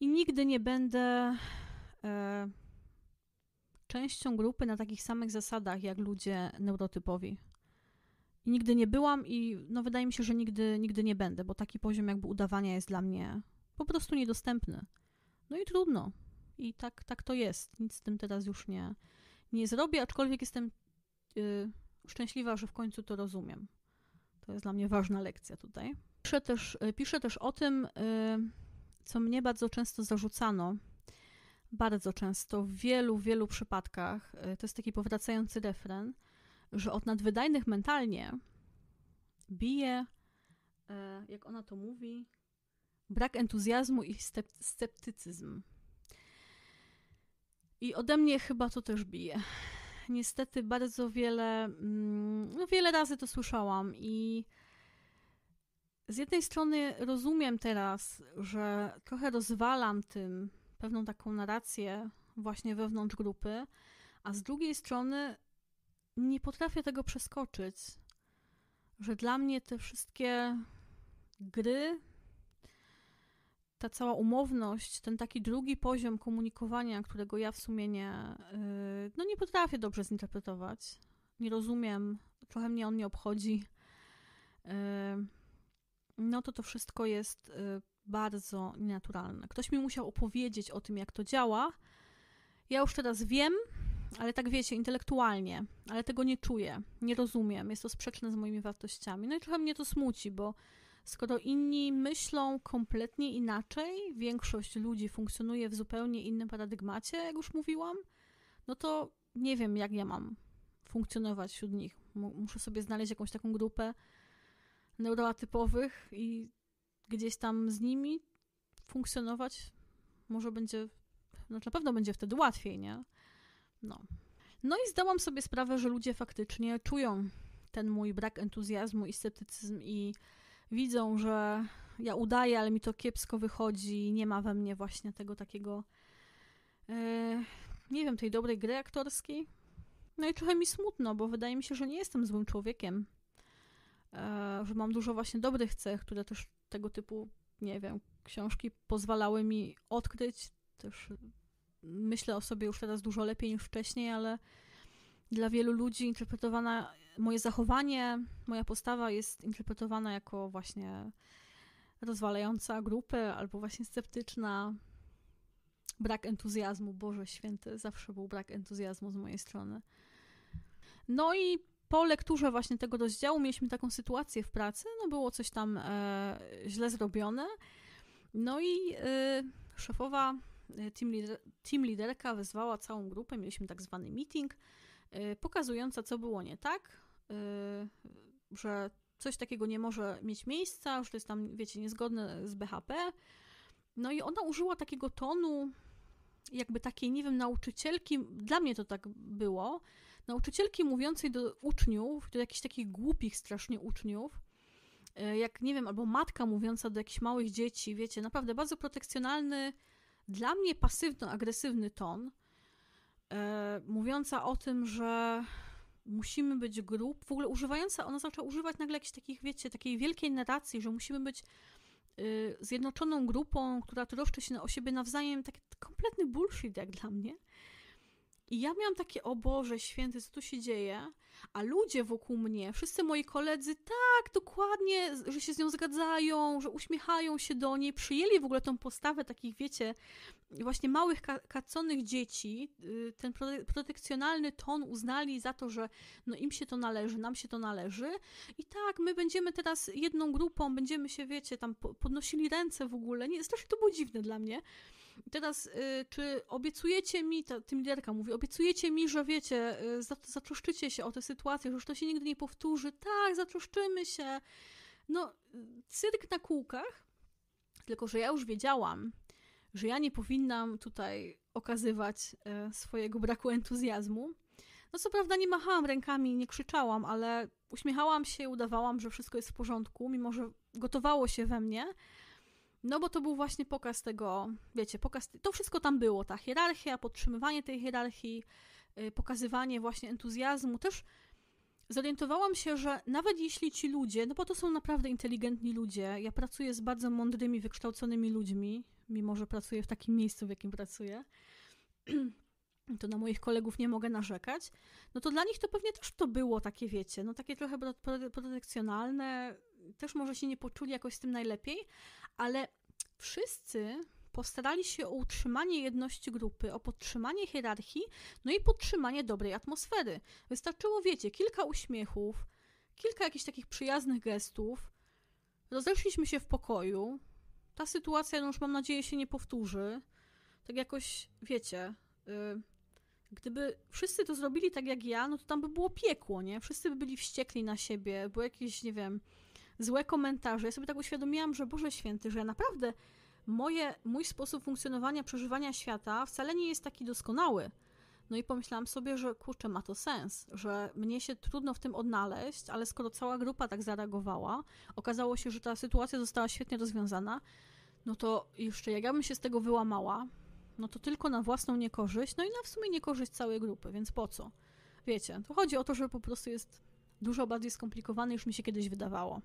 Speaker 1: I nigdy nie będę e, częścią grupy na takich samych zasadach jak ludzie neurotypowi. I nigdy nie byłam i no wydaje mi się, że nigdy, nigdy nie będę, bo taki poziom jakby udawania jest dla mnie po prostu niedostępny. No i trudno. I tak, tak to jest. Nic z tym teraz już nie, nie zrobię, aczkolwiek jestem yy, szczęśliwa, że w końcu to rozumiem. To jest dla mnie ważna lekcja tutaj. Piszę też, y, piszę też o tym, yy, co mnie bardzo często zarzucano bardzo często, w wielu, wielu przypadkach, y, to jest taki powracający refren, że od nadwydajnych mentalnie bije, y, jak ona to mówi, brak entuzjazmu i sceptycyzm. I ode mnie chyba to też bije. Niestety bardzo wiele, mm, no wiele razy to słyszałam i z jednej strony rozumiem teraz, że trochę rozwalam tym pewną taką narrację właśnie wewnątrz grupy, a z drugiej strony nie potrafię tego przeskoczyć, że dla mnie te wszystkie gry, ta cała umowność, ten taki drugi poziom komunikowania, którego ja w sumie nie, yy, no nie potrafię dobrze zinterpretować, nie rozumiem, trochę mnie on nie obchodzi. Yy, no to to wszystko jest y, bardzo nienaturalne. Ktoś mi musiał opowiedzieć o tym, jak to działa. Ja już teraz wiem, ale tak wiecie, intelektualnie, ale tego nie czuję, nie rozumiem, jest to sprzeczne z moimi wartościami. No i trochę mnie to smuci, bo skoro inni myślą kompletnie inaczej, większość ludzi funkcjonuje w zupełnie innym paradygmacie, jak już mówiłam, no to nie wiem, jak ja mam funkcjonować wśród nich. Muszę sobie znaleźć jakąś taką grupę, neurotypowych i gdzieś tam z nimi funkcjonować może będzie, znaczy na pewno będzie wtedy łatwiej, nie? No. No i zdałam sobie sprawę, że ludzie faktycznie czują ten mój brak entuzjazmu i sceptycyzm i widzą, że ja udaję, ale mi to kiepsko wychodzi, i nie ma we mnie właśnie tego takiego, yy, nie wiem, tej dobrej gry aktorskiej. No i trochę mi smutno, bo wydaje mi się, że nie jestem złym człowiekiem. E, że mam dużo właśnie dobrych cech, które też tego typu, nie wiem, książki pozwalały mi odkryć. Też myślę o sobie już teraz dużo lepiej niż wcześniej, ale dla wielu ludzi interpretowana, moje zachowanie, moja postawa jest interpretowana jako właśnie rozwalająca grupę albo właśnie sceptyczna. Brak entuzjazmu, Boże Święty, zawsze był brak entuzjazmu z mojej strony. No i po lekturze właśnie tego rozdziału mieliśmy taką sytuację w pracy, no było coś tam e, źle zrobione, no i e, szefowa, e, team, team liderka wezwała całą grupę, mieliśmy tak zwany meeting, e, pokazująca co było nie tak, e, że coś takiego nie może mieć miejsca, że to jest tam, wiecie, niezgodne z BHP. No i ona użyła takiego tonu, jakby takiej, nie wiem, nauczycielki, dla mnie to tak było, nauczycielki mówiącej do uczniów, do jakichś takich głupich strasznie uczniów, e, jak nie wiem, albo matka mówiąca do jakichś małych dzieci, wiecie, naprawdę bardzo protekcjonalny, dla mnie pasywno-agresywny ton, e, mówiąca o tym, że musimy być grup, w ogóle używająca, ona zaczęła używać nagle jakichś takich, wiecie, takiej wielkiej narracji, że musimy być y, zjednoczoną grupą, która troszczy się o siebie nawzajem, taki kompletny bullshit jak dla mnie. I ja miałam takie, o Boże święty, co tu się dzieje? A ludzie wokół mnie, wszyscy moi koledzy, tak, dokładnie, że się z nią zgadzają, że uśmiechają się do niej, przyjęli w ogóle tą postawę takich, wiecie, właśnie małych kaconych dzieci, y, ten protekcjonalny ton uznali za to, że no im się to należy, nam się to należy i tak, my będziemy teraz jedną grupą, będziemy się, wiecie, tam podnosili ręce w ogóle, nie, strasznie to było dziwne dla mnie, Teraz, y, czy obiecujecie mi, ta, tym liderka mówi, obiecujecie mi, że wiecie, y, zatroszczycie się o tę sytuację, że już to się nigdy nie powtórzy. Tak, zatroszczymy się. No, cyrk na kółkach. Tylko, że ja już wiedziałam, że ja nie powinnam tutaj okazywać y, swojego braku entuzjazmu. No co prawda nie machałam rękami, nie krzyczałam, ale uśmiechałam się i udawałam, że wszystko jest w porządku, mimo że gotowało się we mnie, no bo to był właśnie pokaz tego, wiecie, pokaz, to wszystko tam było, ta hierarchia, podtrzymywanie tej hierarchii, y, pokazywanie właśnie entuzjazmu. Też zorientowałam się, że nawet jeśli ci ludzie, no bo to są naprawdę inteligentni ludzie, ja pracuję z bardzo mądrymi, wykształconymi ludźmi, mimo że pracuję w takim miejscu, w jakim pracuję, to na moich kolegów nie mogę narzekać, no to dla nich to pewnie też to było takie, wiecie, no takie trochę protekcjonalne, też może się nie poczuli jakoś z tym najlepiej, ale wszyscy postarali się o utrzymanie jedności grupy, o podtrzymanie hierarchii, no i podtrzymanie dobrej atmosfery. Wystarczyło, wiecie, kilka uśmiechów, kilka jakichś takich przyjaznych gestów, rozeszliśmy się w pokoju, ta sytuacja, no już mam nadzieję, się nie powtórzy, tak jakoś, wiecie... Yy, Gdyby wszyscy to zrobili tak jak ja, no to tam by było piekło, nie? Wszyscy by byli wściekli na siebie, były jakieś, nie wiem, złe komentarze. Ja sobie tak uświadomiłam, że Boże Święty, że ja naprawdę moje, mój sposób funkcjonowania, przeżywania świata wcale nie jest taki doskonały. No i pomyślałam sobie, że kurczę, ma to sens, że mnie się trudno w tym odnaleźć, ale skoro cała grupa tak zareagowała, okazało się, że ta sytuacja została świetnie rozwiązana, no to jeszcze jak ja bym się z tego wyłamała, no to tylko na własną niekorzyść, no i na w sumie niekorzyść całej grupy, więc po co? Wiecie, tu chodzi o to, że po prostu jest dużo bardziej skomplikowany, niż mi się kiedyś wydawało.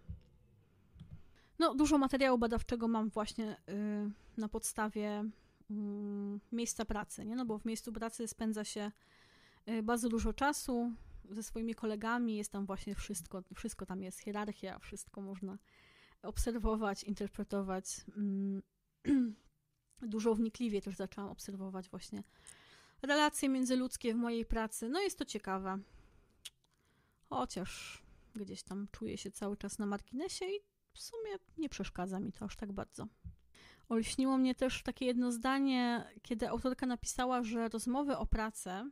Speaker 1: No, dużo materiału badawczego mam właśnie yy, na podstawie yy, miejsca pracy, nie? No bo w miejscu pracy spędza się yy, bardzo dużo czasu ze swoimi kolegami, jest tam właśnie wszystko, wszystko tam jest, hierarchia, wszystko można obserwować, interpretować. Mm, dużo wnikliwie też zaczęłam obserwować właśnie relacje międzyludzkie w mojej pracy. No jest to ciekawe. Chociaż gdzieś tam czuję się cały czas na marginesie i w sumie nie przeszkadza mi to aż tak bardzo. Olśniło mnie też takie jedno zdanie, kiedy autorka napisała, że rozmowy o pracę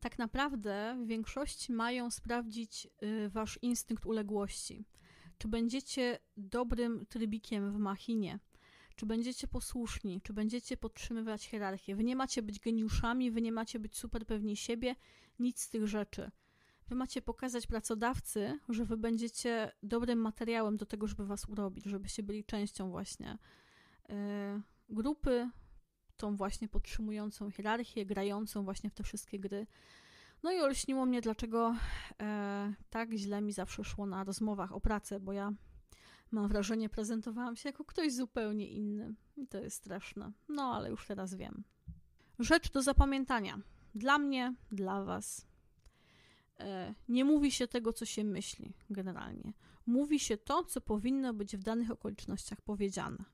Speaker 1: tak naprawdę w większości mają sprawdzić y, wasz instynkt uległości. Czy będziecie dobrym trybikiem w machinie? Czy będziecie posłuszni, czy będziecie podtrzymywać hierarchię. Wy nie macie być geniuszami, wy nie macie być super pewni siebie, nic z tych rzeczy. Wy macie pokazać pracodawcy, że wy będziecie dobrym materiałem do tego, żeby was urobić, żebyście byli częścią właśnie yy, grupy, tą właśnie podtrzymującą hierarchię, grającą właśnie w te wszystkie gry. No i olśniło mnie, dlaczego e, tak źle mi zawsze szło na rozmowach o pracę, bo ja Mam wrażenie, prezentowałam się jako ktoś zupełnie inny. I to jest straszne. No, ale już teraz wiem. Rzecz do zapamiętania. Dla mnie, dla Was. E, nie mówi się tego, co się myśli, generalnie. Mówi się to, co powinno być w danych okolicznościach powiedziane.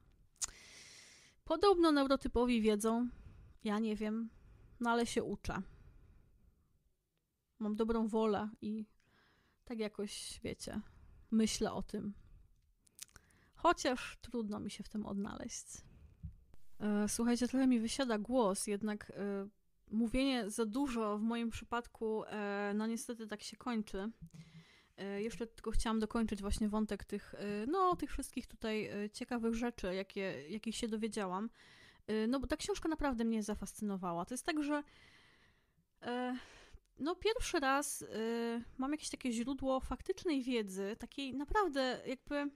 Speaker 1: Podobno neurotypowi wiedzą, ja nie wiem, no ale się uczę. Mam dobrą wolę i tak jakoś, wiecie, myślę o tym, chociaż trudno mi się w tym odnaleźć. E, słuchajcie, trochę mi wysiada głos, jednak e, mówienie za dużo w moim przypadku, e, no niestety tak się kończy. Jeszcze tylko chciałam dokończyć właśnie wątek tych, no, tych wszystkich tutaj ciekawych rzeczy, jakie, jakich się dowiedziałam. No bo ta książka naprawdę mnie zafascynowała. To jest tak, że no pierwszy raz mam jakieś takie źródło faktycznej wiedzy, takiej naprawdę jakby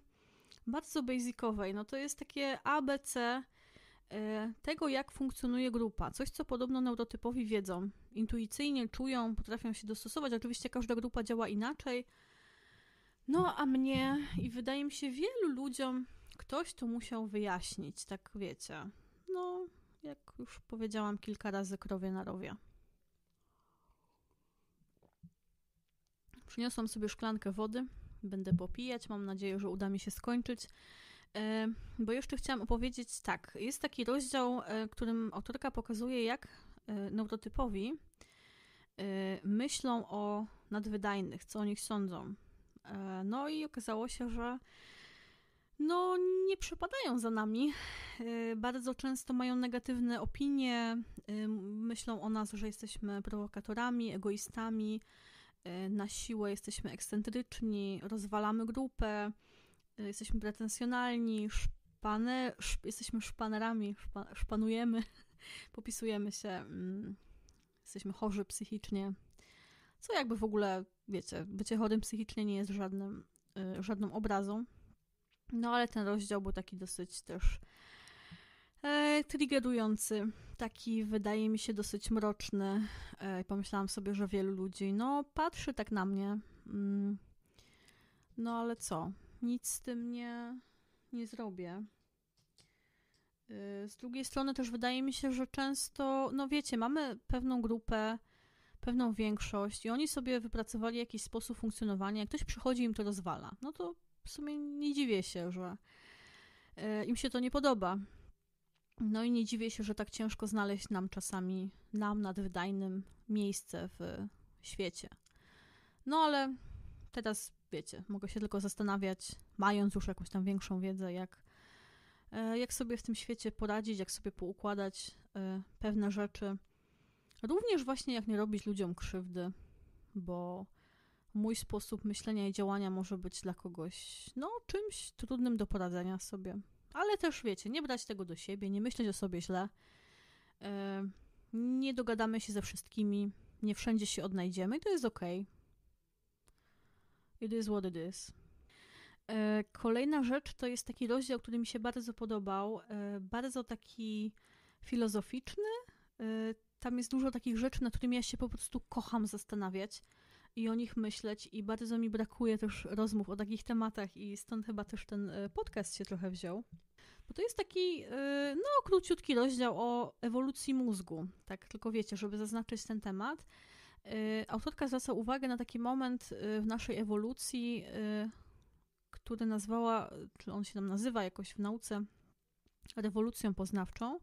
Speaker 1: bardzo basicowej. No to jest takie ABC y, tego, jak funkcjonuje grupa. Coś, co podobno neurotypowi wiedzą. Intuicyjnie czują, potrafią się dostosować. Oczywiście każda grupa działa inaczej. No a mnie i wydaje mi się wielu ludziom ktoś to musiał wyjaśnić, tak wiecie. No, jak już powiedziałam kilka razy, krowie na rowie. Przyniosłam sobie szklankę wody będę popijać. Mam nadzieję, że uda mi się skończyć. E, bo jeszcze chciałam opowiedzieć tak. Jest taki rozdział, e, którym autorka pokazuje, jak e, neurotypowi myślą o nadwydajnych, co o nich sądzą. No i okazało się, że no, nie przepadają za nami. Bardzo często mają negatywne opinie, myślą o nas, że jesteśmy prowokatorami, egoistami, Y, na siłę jesteśmy ekscentryczni, rozwalamy grupę, y, jesteśmy pretensjonalni, szpane, szp, jesteśmy szpanerami, szpa, szpanujemy, popisujemy się, mm, jesteśmy chorzy psychicznie. Co jakby w ogóle, wiecie, bycie chorym psychicznie nie jest żadnym, y, żadną obrazą. No ale ten rozdział był taki dosyć też e, triggerujący, taki wydaje mi się dosyć mroczny. E, pomyślałam sobie, że wielu ludzi, no, patrzy tak na mnie. Mm. No ale co? Nic z tym nie, nie zrobię. E, z drugiej strony też wydaje mi się, że często, no wiecie, mamy pewną grupę, pewną większość i oni sobie wypracowali jakiś sposób funkcjonowania. Jak ktoś przychodzi i im to rozwala, no to w sumie nie dziwię się, że e, im się to nie podoba. No i nie dziwię się, że tak ciężko znaleźć nam czasami, nam nadwydajnym, miejsce w świecie. No ale teraz wiecie, mogę się tylko zastanawiać, mając już jakąś tam większą wiedzę, jak, e, jak sobie w tym świecie poradzić, jak sobie poukładać e, pewne rzeczy. Również właśnie jak nie robić ludziom krzywdy, bo mój sposób myślenia i działania może być dla kogoś no, czymś trudnym do poradzenia sobie. Ale też wiecie, nie brać tego do siebie, nie myśleć o sobie źle. Nie dogadamy się ze wszystkimi, nie wszędzie się odnajdziemy i to jest ok. It is what it is. E, kolejna rzecz to jest taki rozdział, który mi się bardzo podobał, e, bardzo taki filozoficzny. E, tam jest dużo takich rzeczy, nad którymi ja się po prostu kocham zastanawiać i o nich myśleć i bardzo mi brakuje też rozmów o takich tematach i stąd chyba też ten e, podcast się trochę wziął. Bo to jest taki, e, no, króciutki rozdział o ewolucji mózgu, tak tylko wiecie, żeby zaznaczyć ten temat. E, autorka zwraca uwagę na taki moment w naszej ewolucji, który nazwała, czy on się tam nazywa jakoś w nauce, rewolucją poznawczą,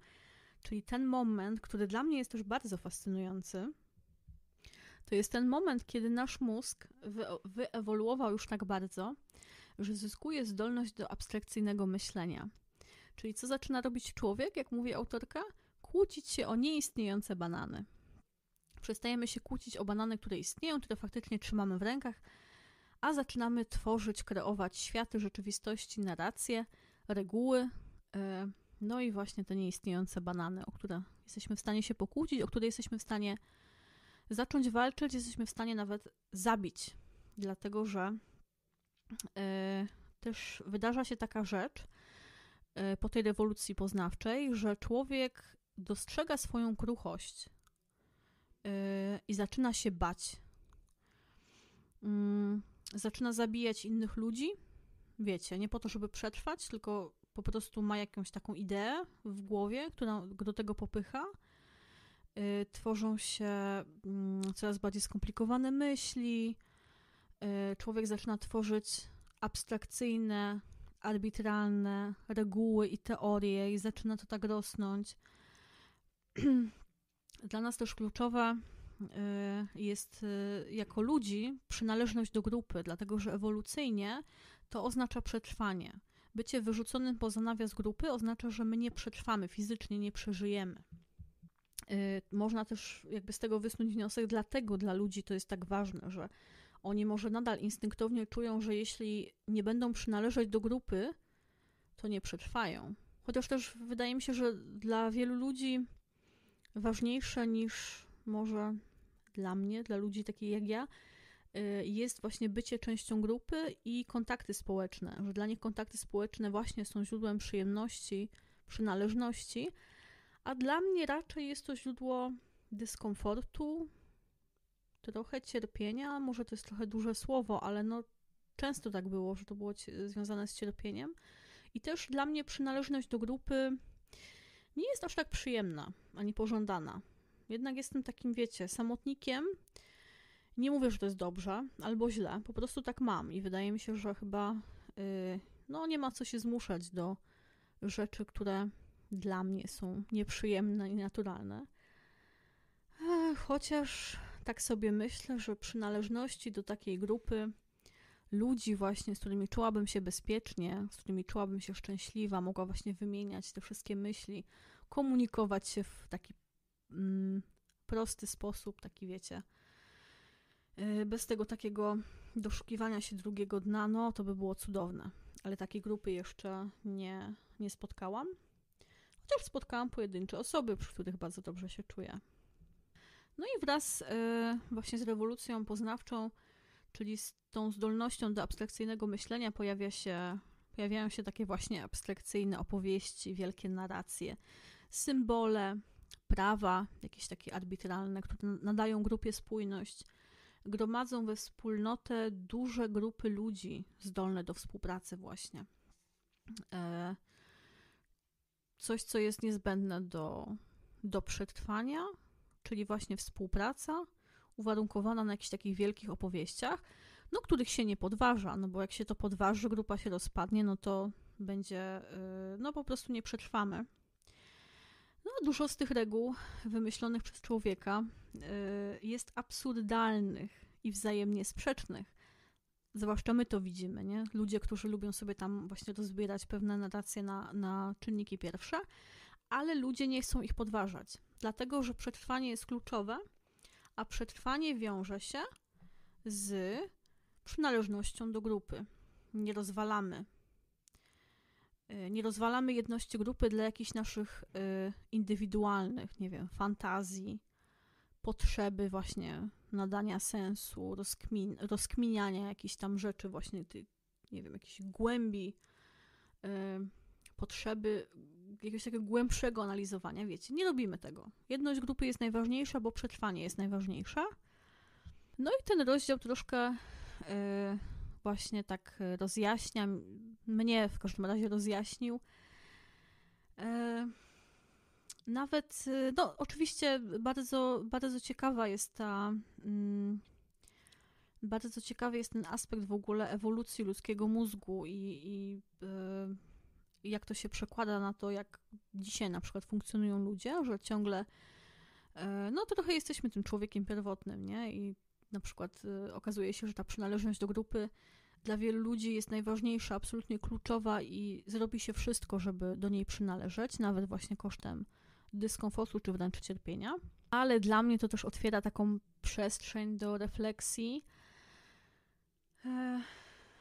Speaker 1: czyli ten moment, który dla mnie jest też bardzo fascynujący, to jest ten moment, kiedy nasz mózg wy wyewoluował już tak bardzo, że zyskuje zdolność do abstrakcyjnego myślenia. Czyli co zaczyna robić człowiek, jak mówi autorka? Kłócić się o nieistniejące banany. Przestajemy się kłócić o banany, które istnieją, które faktycznie trzymamy w rękach, a zaczynamy tworzyć, kreować światy, rzeczywistości, narracje, reguły, e, no i właśnie te nieistniejące banany, o które jesteśmy w stanie się pokłócić, o które jesteśmy w stanie zacząć walczyć, jesteśmy w stanie nawet zabić. Dlatego, że e, też wydarza się taka rzecz e, po tej rewolucji poznawczej, że człowiek dostrzega swoją kruchość e, i zaczyna się bać. Mm, zaczyna zabijać innych ludzi. Wiecie, nie po to, żeby przetrwać, tylko po prostu ma jakąś taką ideę w głowie, która go do tego popycha Y, tworzą się mm, coraz bardziej skomplikowane myśli, y, człowiek zaczyna tworzyć abstrakcyjne, arbitralne reguły i teorie i zaczyna to tak rosnąć. Dla nas też kluczowa y, jest jako ludzi przynależność do grupy, dlatego że ewolucyjnie to oznacza przetrwanie. Bycie wyrzuconym poza nawias grupy oznacza, że my nie przetrwamy fizycznie, nie przeżyjemy. Y, można też jakby z tego wysnuć wniosek, dlatego dla ludzi to jest tak ważne, że oni może nadal instynktownie czują, że jeśli nie będą przynależeć do grupy, to nie przetrwają. Chociaż też wydaje mi się, że dla wielu ludzi ważniejsze niż może dla mnie, dla ludzi takich jak ja, y, jest właśnie bycie częścią grupy i kontakty społeczne, że dla nich kontakty społeczne właśnie są źródłem przyjemności, przynależności, a dla mnie raczej jest to źródło dyskomfortu, trochę cierpienia, może to jest trochę duże słowo, ale no często tak było, że to było związane z cierpieniem. I też dla mnie przynależność do grupy nie jest aż tak przyjemna ani pożądana. Jednak jestem takim, wiecie, samotnikiem. Nie mówię, że to jest dobrze albo źle, po prostu tak mam i wydaje mi się, że chyba yy, no, nie ma co się zmuszać do rzeczy, które dla mnie są nieprzyjemne i naturalne. Chociaż tak sobie myślę, że przynależności do takiej grupy ludzi, właśnie z którymi czułabym się bezpiecznie, z którymi czułabym się szczęśliwa, mogła właśnie wymieniać te wszystkie myśli, komunikować się w taki mm, prosty sposób, taki wiecie, y, bez tego takiego doszukiwania się drugiego dna, no to by było cudowne. Ale takiej grupy jeszcze nie, nie spotkałam chociaż spotkałam pojedyncze osoby, przy których bardzo dobrze się czuję. No i wraz e, właśnie z rewolucją poznawczą, czyli z tą zdolnością do abstrakcyjnego myślenia, pojawia się, pojawiają się takie właśnie abstrakcyjne opowieści, wielkie narracje, symbole, prawa, jakieś takie arbitralne, które nadają grupie spójność, gromadzą we wspólnotę duże grupy ludzi zdolne do współpracy, właśnie. E, coś, co jest niezbędne do, do przetrwania, czyli właśnie współpraca, uwarunkowana na jakichś takich wielkich opowieściach, no których się nie podważa, no bo jak się to podważy, grupa się rozpadnie, no to będzie, y, no po prostu nie przetrwamy. No, dużo z tych reguł wymyślonych przez człowieka y, jest absurdalnych i wzajemnie sprzecznych zwłaszcza my to widzimy, nie? Ludzie, którzy lubią sobie tam właśnie rozbierać pewne narracje na, na czynniki pierwsze, ale ludzie nie chcą ich podważać, dlatego że przetrwanie jest kluczowe, a przetrwanie wiąże się z przynależnością do grupy. Nie rozwalamy. Y, nie rozwalamy jedności grupy dla jakichś naszych y, indywidualnych, nie wiem, fantazji, potrzeby właśnie nadania sensu, rozkmin, rozkminiania jakichś tam rzeczy, właśnie tej, nie wiem, jakiejś głębi, yy, potrzeby jakiegoś takiego głębszego analizowania. Wiecie, nie robimy tego. Jedność grupy jest najważniejsza, bo przetrwanie jest najważniejsze. No i ten rozdział troszkę yy, właśnie tak rozjaśnia, mnie w każdym razie rozjaśnił. Yy, nawet, y, no oczywiście bardzo, bardzo ciekawa jest ta, mm, bardzo ciekawy jest ten aspekt w ogóle ewolucji ludzkiego mózgu i, i y, jak to się przekłada na to, jak dzisiaj na przykład funkcjonują ludzie, że ciągle, y, no trochę jesteśmy tym człowiekiem pierwotnym, nie? I na przykład okazuje się, że ta przynależność do grupy dla wielu ludzi jest najważniejsza, absolutnie kluczowa i zrobi się wszystko, żeby do niej przynależeć, nawet właśnie kosztem dyskomfortu czy wręcz cierpienia, ale dla mnie to też otwiera taką przestrzeń do refleksji. E,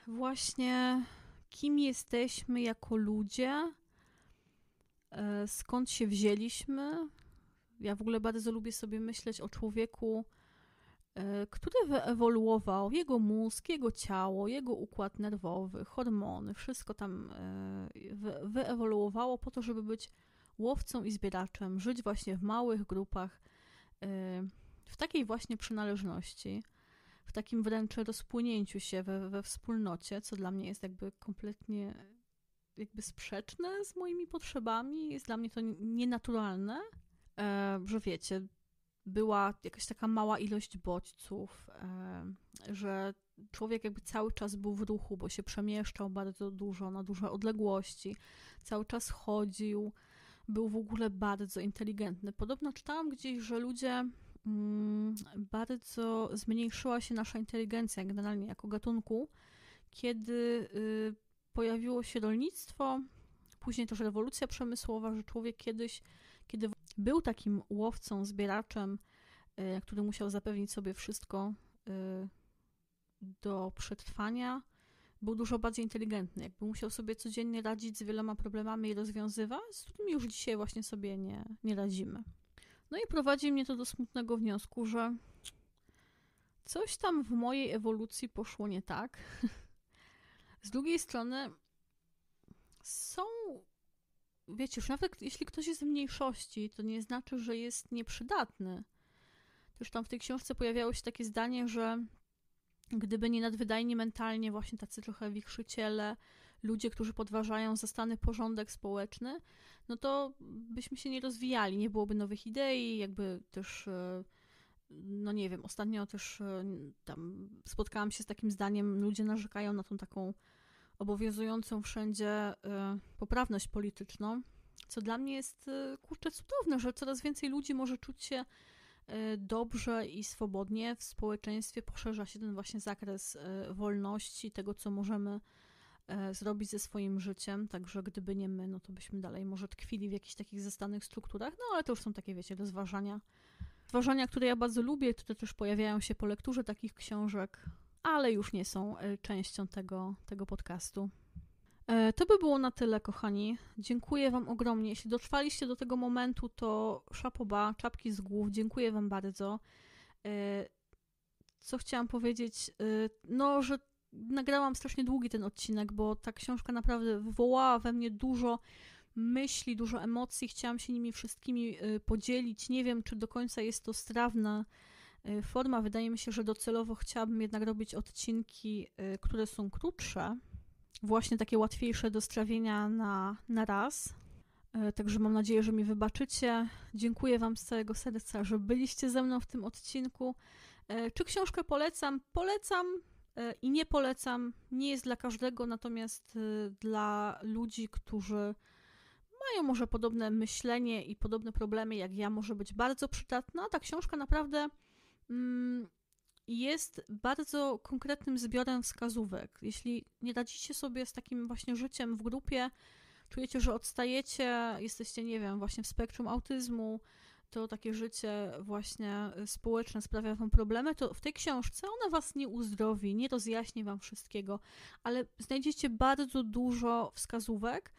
Speaker 1: właśnie kim jesteśmy jako ludzie, e, skąd się wzięliśmy. Ja w ogóle bardzo lubię sobie myśleć o człowieku, e, który wyewoluował, jego mózg, jego ciało, jego układ nerwowy, hormony, wszystko tam wyewoluowało po to, żeby być łowcą i zbieraczem, żyć właśnie w małych grupach, y, w takiej właśnie przynależności, w takim wręcz rozpłynięciu się we, we wspólnocie, co dla mnie jest jakby kompletnie jakby sprzeczne z moimi potrzebami, jest dla mnie to nienaturalne, e, że wiecie, była jakaś taka mała ilość bodźców, e, że człowiek jakby cały czas był w ruchu, bo się przemieszczał bardzo dużo, na duże odległości, cały czas chodził, był w ogóle bardzo inteligentny. Podobno czytałam gdzieś, że ludzie mm, bardzo zmniejszyła się nasza inteligencja generalnie jako gatunku, kiedy y, pojawiło się rolnictwo, później też rewolucja przemysłowa, że człowiek kiedyś, kiedy był takim łowcą, zbieraczem, y, który musiał zapewnić sobie wszystko y, do przetrwania, był dużo bardziej inteligentny, jakby musiał sobie codziennie radzić z wieloma problemami i rozwiązywać, z którymi już dzisiaj właśnie sobie nie, nie radzimy. No i prowadzi mnie to do smutnego wniosku, że coś tam w mojej ewolucji poszło nie tak. Z drugiej strony są, wiecie, już nawet jeśli ktoś jest w mniejszości, to nie znaczy, że jest nieprzydatny. Też tam w tej książce pojawiało się takie zdanie, że gdyby nie nadwydajni mentalnie właśnie tacy trochę wichrzyciele, ludzie, którzy podważają zastany porządek społeczny, no to byśmy się nie rozwijali, nie byłoby nowych idei, jakby też e, no nie wiem, ostatnio też e, tam spotkałam się z takim zdaniem, ludzie narzekają na tą taką obowiązującą wszędzie e, poprawność polityczną, co dla mnie jest kurczę cudowne, że coraz więcej ludzi może czuć się Y, dobrze i swobodnie w społeczeństwie poszerza się ten właśnie zakres y, wolności, tego co możemy y, zrobić ze swoim życiem, także gdyby nie my, no to byśmy dalej może tkwili w jakichś takich zastanych strukturach, no ale to już są takie, wiecie, rozważania. Rozważania, które ja bardzo lubię, które też pojawiają się po lekturze takich książek, ale już nie są częścią tego, tego podcastu. E, to by było na tyle, kochani. Dziękuję Wam ogromnie. Jeśli dotrwaliście do tego momentu, to szapoba, czapki z głów. Dziękuję Wam bardzo. E, co chciałam powiedzieć? E, no, że nagrałam strasznie długi ten odcinek, bo ta książka naprawdę wywołała we mnie dużo myśli, dużo emocji. Chciałam się nimi wszystkimi podzielić. Nie wiem, czy do końca jest to strawna forma. Wydaje mi się, że docelowo chciałabym jednak robić odcinki, które są krótsze właśnie takie łatwiejsze do strawienia na, na raz. E, także mam nadzieję, że mi wybaczycie. Dziękuję Wam z całego serca, że byliście ze mną w tym odcinku. E, czy książkę polecam? Polecam e, i nie polecam. Nie jest dla każdego, natomiast dla ludzi, którzy mają może podobne myślenie i podobne problemy jak ja, może być bardzo przydatna. Ta książka naprawdę mm, jest bardzo konkretnym zbiorem wskazówek. Jeśli nie radzicie sobie z takim właśnie życiem w grupie, czujecie, że odstajecie, jesteście, nie wiem, właśnie w spektrum autyzmu, to takie życie właśnie społeczne sprawia wam problemy, to w tej książce ona was nie uzdrowi, nie rozjaśni wam wszystkiego, ale znajdziecie bardzo dużo wskazówek,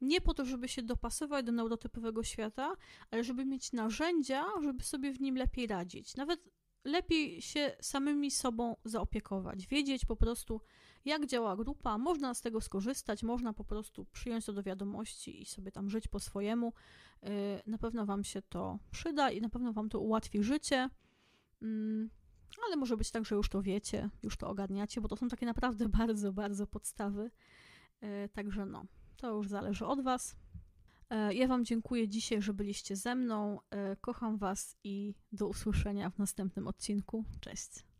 Speaker 1: nie po to, żeby się dopasować do neurotypowego świata, ale żeby mieć narzędzia, żeby sobie w nim lepiej radzić. Nawet lepiej się samymi sobą zaopiekować, wiedzieć po prostu, jak działa grupa, można z tego skorzystać, można po prostu przyjąć to do wiadomości i sobie tam żyć po swojemu. Y, na pewno Wam się to przyda i na pewno Wam to ułatwi życie. Mm, ale może być tak, że już to wiecie, już to ogarniacie, bo to są takie naprawdę bardzo, bardzo podstawy. Y, także no, to już zależy od Was. E, ja Wam dziękuję dzisiaj, że byliście ze mną. E, kocham Was i do usłyszenia w następnym odcinku. Cześć.